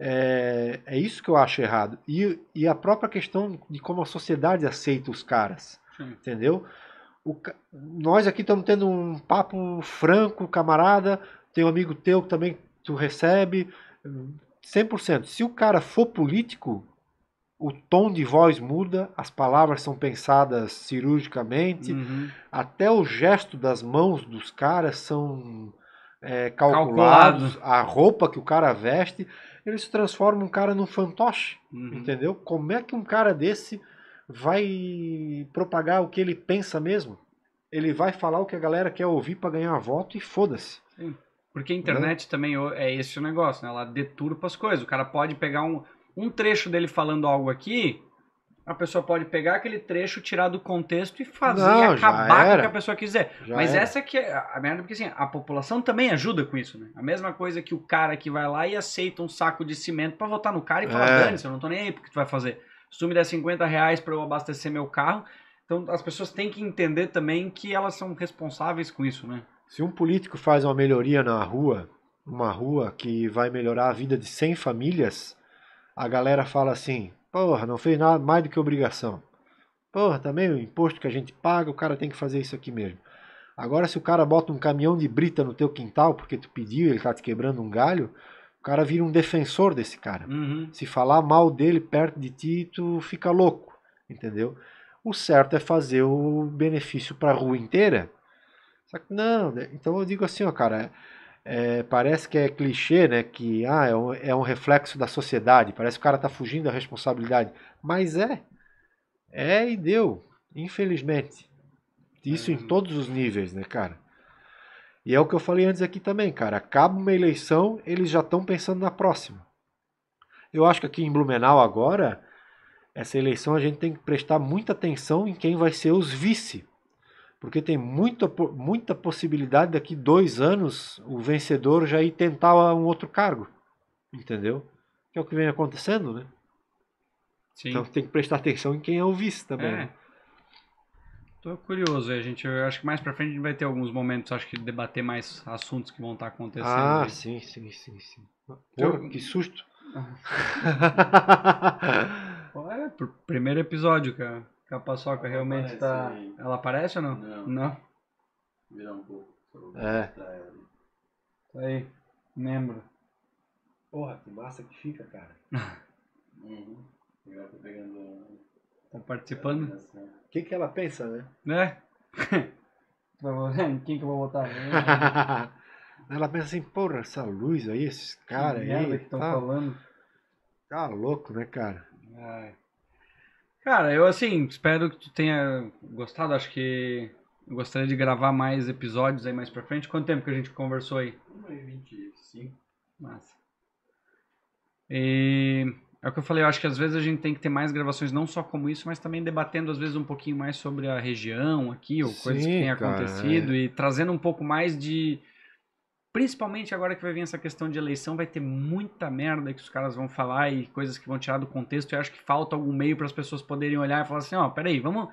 [SPEAKER 1] É, é, isso que eu acho errado. E, e, a própria questão de como a sociedade aceita os caras. Sim. Entendeu? O, nós aqui estamos tendo um papo franco, camarada. Tem um amigo teu que também tu recebe 100%. Se o cara for político, o tom de voz muda, as palavras são pensadas cirurgicamente, uhum. até o gesto das mãos dos caras são é, calculados, Calculado. a roupa que o cara veste, ele se transforma um cara num fantoche, uhum. entendeu? Como é que um cara desse vai propagar o que ele pensa mesmo? Ele vai falar o que a galera quer ouvir para ganhar voto e foda-se.
[SPEAKER 2] Porque a uhum. internet né? também é esse o negócio, né? Ela deturpa as coisas. O cara pode pegar um, um trecho dele falando algo aqui, a pessoa pode pegar aquele trecho, tirar do contexto e fazer Não, e acabar com o que a pessoa quiser. Já Mas era. essa que é a merda, porque assim, a população também ajuda com isso, né? A mesma coisa que o cara que vai lá e aceita um saco de cimento para votar no cara e falar, é. dane eu não tô nem aí porque tu vai fazer. Se tu me der 50 reais pra eu abastecer meu carro. Então as pessoas têm que entender também que elas são responsáveis com isso, né? Se um político
[SPEAKER 1] faz uma melhoria na rua, uma rua que vai melhorar a vida de 100 famílias, a galera fala assim: porra, não fez nada mais do que obrigação. Porra, também o imposto que a gente paga, o cara tem que fazer isso aqui mesmo. Agora, se o cara bota um caminhão de brita no teu quintal porque tu pediu, ele tá te quebrando um galho, o cara vira um defensor desse cara. Uhum. Se falar mal dele perto de ti, tu fica louco, entendeu? O certo é fazer o benefício para a rua inteira. Só que não, né, então eu digo assim, ó, cara, é, é, parece que é clichê, né? Que ah, é, um, é um reflexo da sociedade, parece que o cara tá fugindo da responsabilidade. Mas é. É e deu, infelizmente. Isso em uhum. todos os níveis, né, cara? E é o que eu falei antes aqui também, cara. Acaba uma eleição, eles já estão pensando na próxima. Eu acho que aqui em Blumenau agora, essa eleição a gente tem que prestar muita atenção em quem vai ser os vice porque tem muita, muita possibilidade daqui dois anos o vencedor já ir tentar um outro cargo, entendeu? Que é o que vem acontecendo, né? Sim. Então tem que prestar atenção em quem é o vice também. É. Né?
[SPEAKER 2] Tô curioso, a é, gente, eu acho que mais para frente a gente vai ter alguns momentos, acho que debater mais assuntos que vão estar tá acontecendo. Ah, aí. Né? sim,
[SPEAKER 1] sim, sim, sim. Pô, eu... que susto.
[SPEAKER 2] primeiro episódio, cara. A paçoca ela realmente está. Ela aparece ou não? Não. não. Virar um pouco. É. Isso tá aí. Membro.
[SPEAKER 1] Porra, que massa que fica, cara.
[SPEAKER 2] uhum. tô pegando. Tá participando? Tá assim. O que, que ela pensa, né? Né? Quem que eu vou votar?
[SPEAKER 1] ela pensa assim, porra, essa luz aí, esses caras aí. Que estão tá falando. Tá louco, né,
[SPEAKER 2] cara? Ai. Cara, eu assim, espero que tu tenha gostado. Acho que eu gostaria de gravar mais episódios aí mais pra frente. Quanto tempo que a gente conversou aí?
[SPEAKER 1] 1h25.
[SPEAKER 2] Massa. E é o que eu falei, eu acho que às vezes a gente tem que ter mais gravações, não só como isso, mas também debatendo às vezes um pouquinho mais sobre a região aqui, ou Sim, coisas que têm acontecido, é. e trazendo um pouco mais de Principalmente agora que vai vir essa questão de eleição, vai ter muita merda que os caras vão falar e coisas que vão tirar do contexto. Eu acho que falta algum meio para as pessoas poderem olhar e falar assim: ó, oh, peraí, vamos,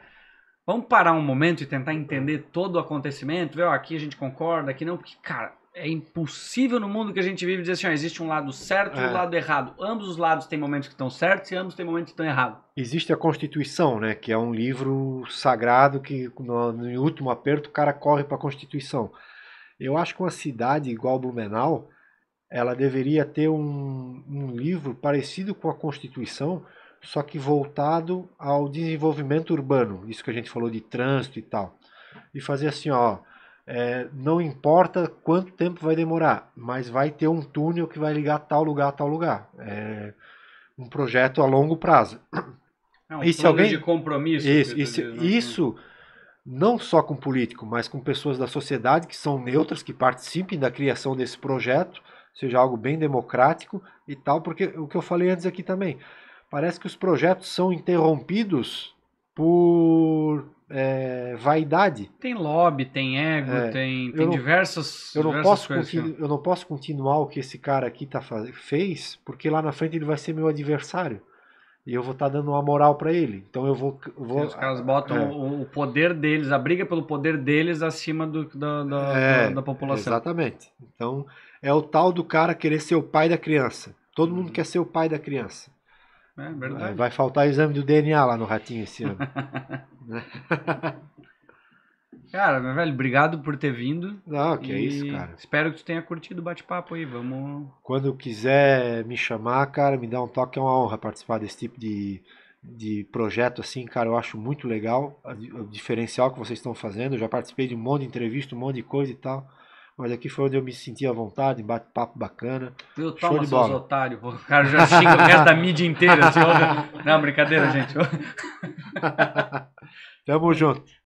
[SPEAKER 2] vamos parar um momento e tentar entender todo o acontecimento. Viu? Aqui a gente concorda, aqui não, porque, cara, é impossível no mundo que a gente vive dizer assim: ó, existe um lado certo e é. um lado errado. Ambos os lados têm momentos que estão certos e ambos têm momentos que estão errados.
[SPEAKER 1] Existe a Constituição, né? Que é um livro sagrado que no, no último aperto o cara corre para a Constituição. Eu acho que uma cidade igual Blumenau, ela deveria ter um, um livro parecido com a Constituição, só que voltado ao desenvolvimento urbano, isso que a gente falou de trânsito e tal. E fazer assim, ó, é, não importa quanto tempo vai demorar, mas vai ter um túnel que vai ligar tal lugar a tal lugar. É um projeto a longo prazo. É um e se alguém de compromisso. Isso, isso, né? isso não só com político, mas com pessoas da sociedade que são neutras, que participem da criação desse projeto, seja algo bem democrático e tal, porque o que eu falei antes aqui também, parece que os projetos são interrompidos por é, vaidade. Tem lobby, tem ego, é, tem, tem eu não, diversas, eu não diversas posso continu, né? Eu não posso continuar o que esse cara aqui tá, fez, porque lá na frente ele vai ser meu adversário e eu vou estar tá dando uma moral para ele. Então eu vou. vou os caras botam é. o,
[SPEAKER 2] poder deles, a briga pelo poder deles acima do, da, da, é, da, população. Exatamente. Então
[SPEAKER 1] é o tal do cara querer ser o pai da criança. Todo hum. mundo uhum. quer ser o pai da criança. É verdade. É, vai faltar exame do DNA lá no ratinho esse ano.
[SPEAKER 2] Né?
[SPEAKER 1] Cara, meu velho, obrigado por ter vindo. Não, que é e é isso, cara.
[SPEAKER 2] Espero que tu tenha curtido o bate-papo aí. Vamos.
[SPEAKER 1] Quando quiser me chamar, cara, me dá um toque. É uma honra participar desse tipo de, de projeto, assim, cara. Eu acho muito legal o diferencial que vocês estão fazendo. Eu já participei de um monte de entrevista, um monte de coisa e tal. Mas aqui foi onde eu me senti à vontade, bate-papo bacana. Eu Show toma, de bola. seus otários. O cara já xinga o resto da mídia inteira. Assim, Não, brincadeira, gente. Tamo junto.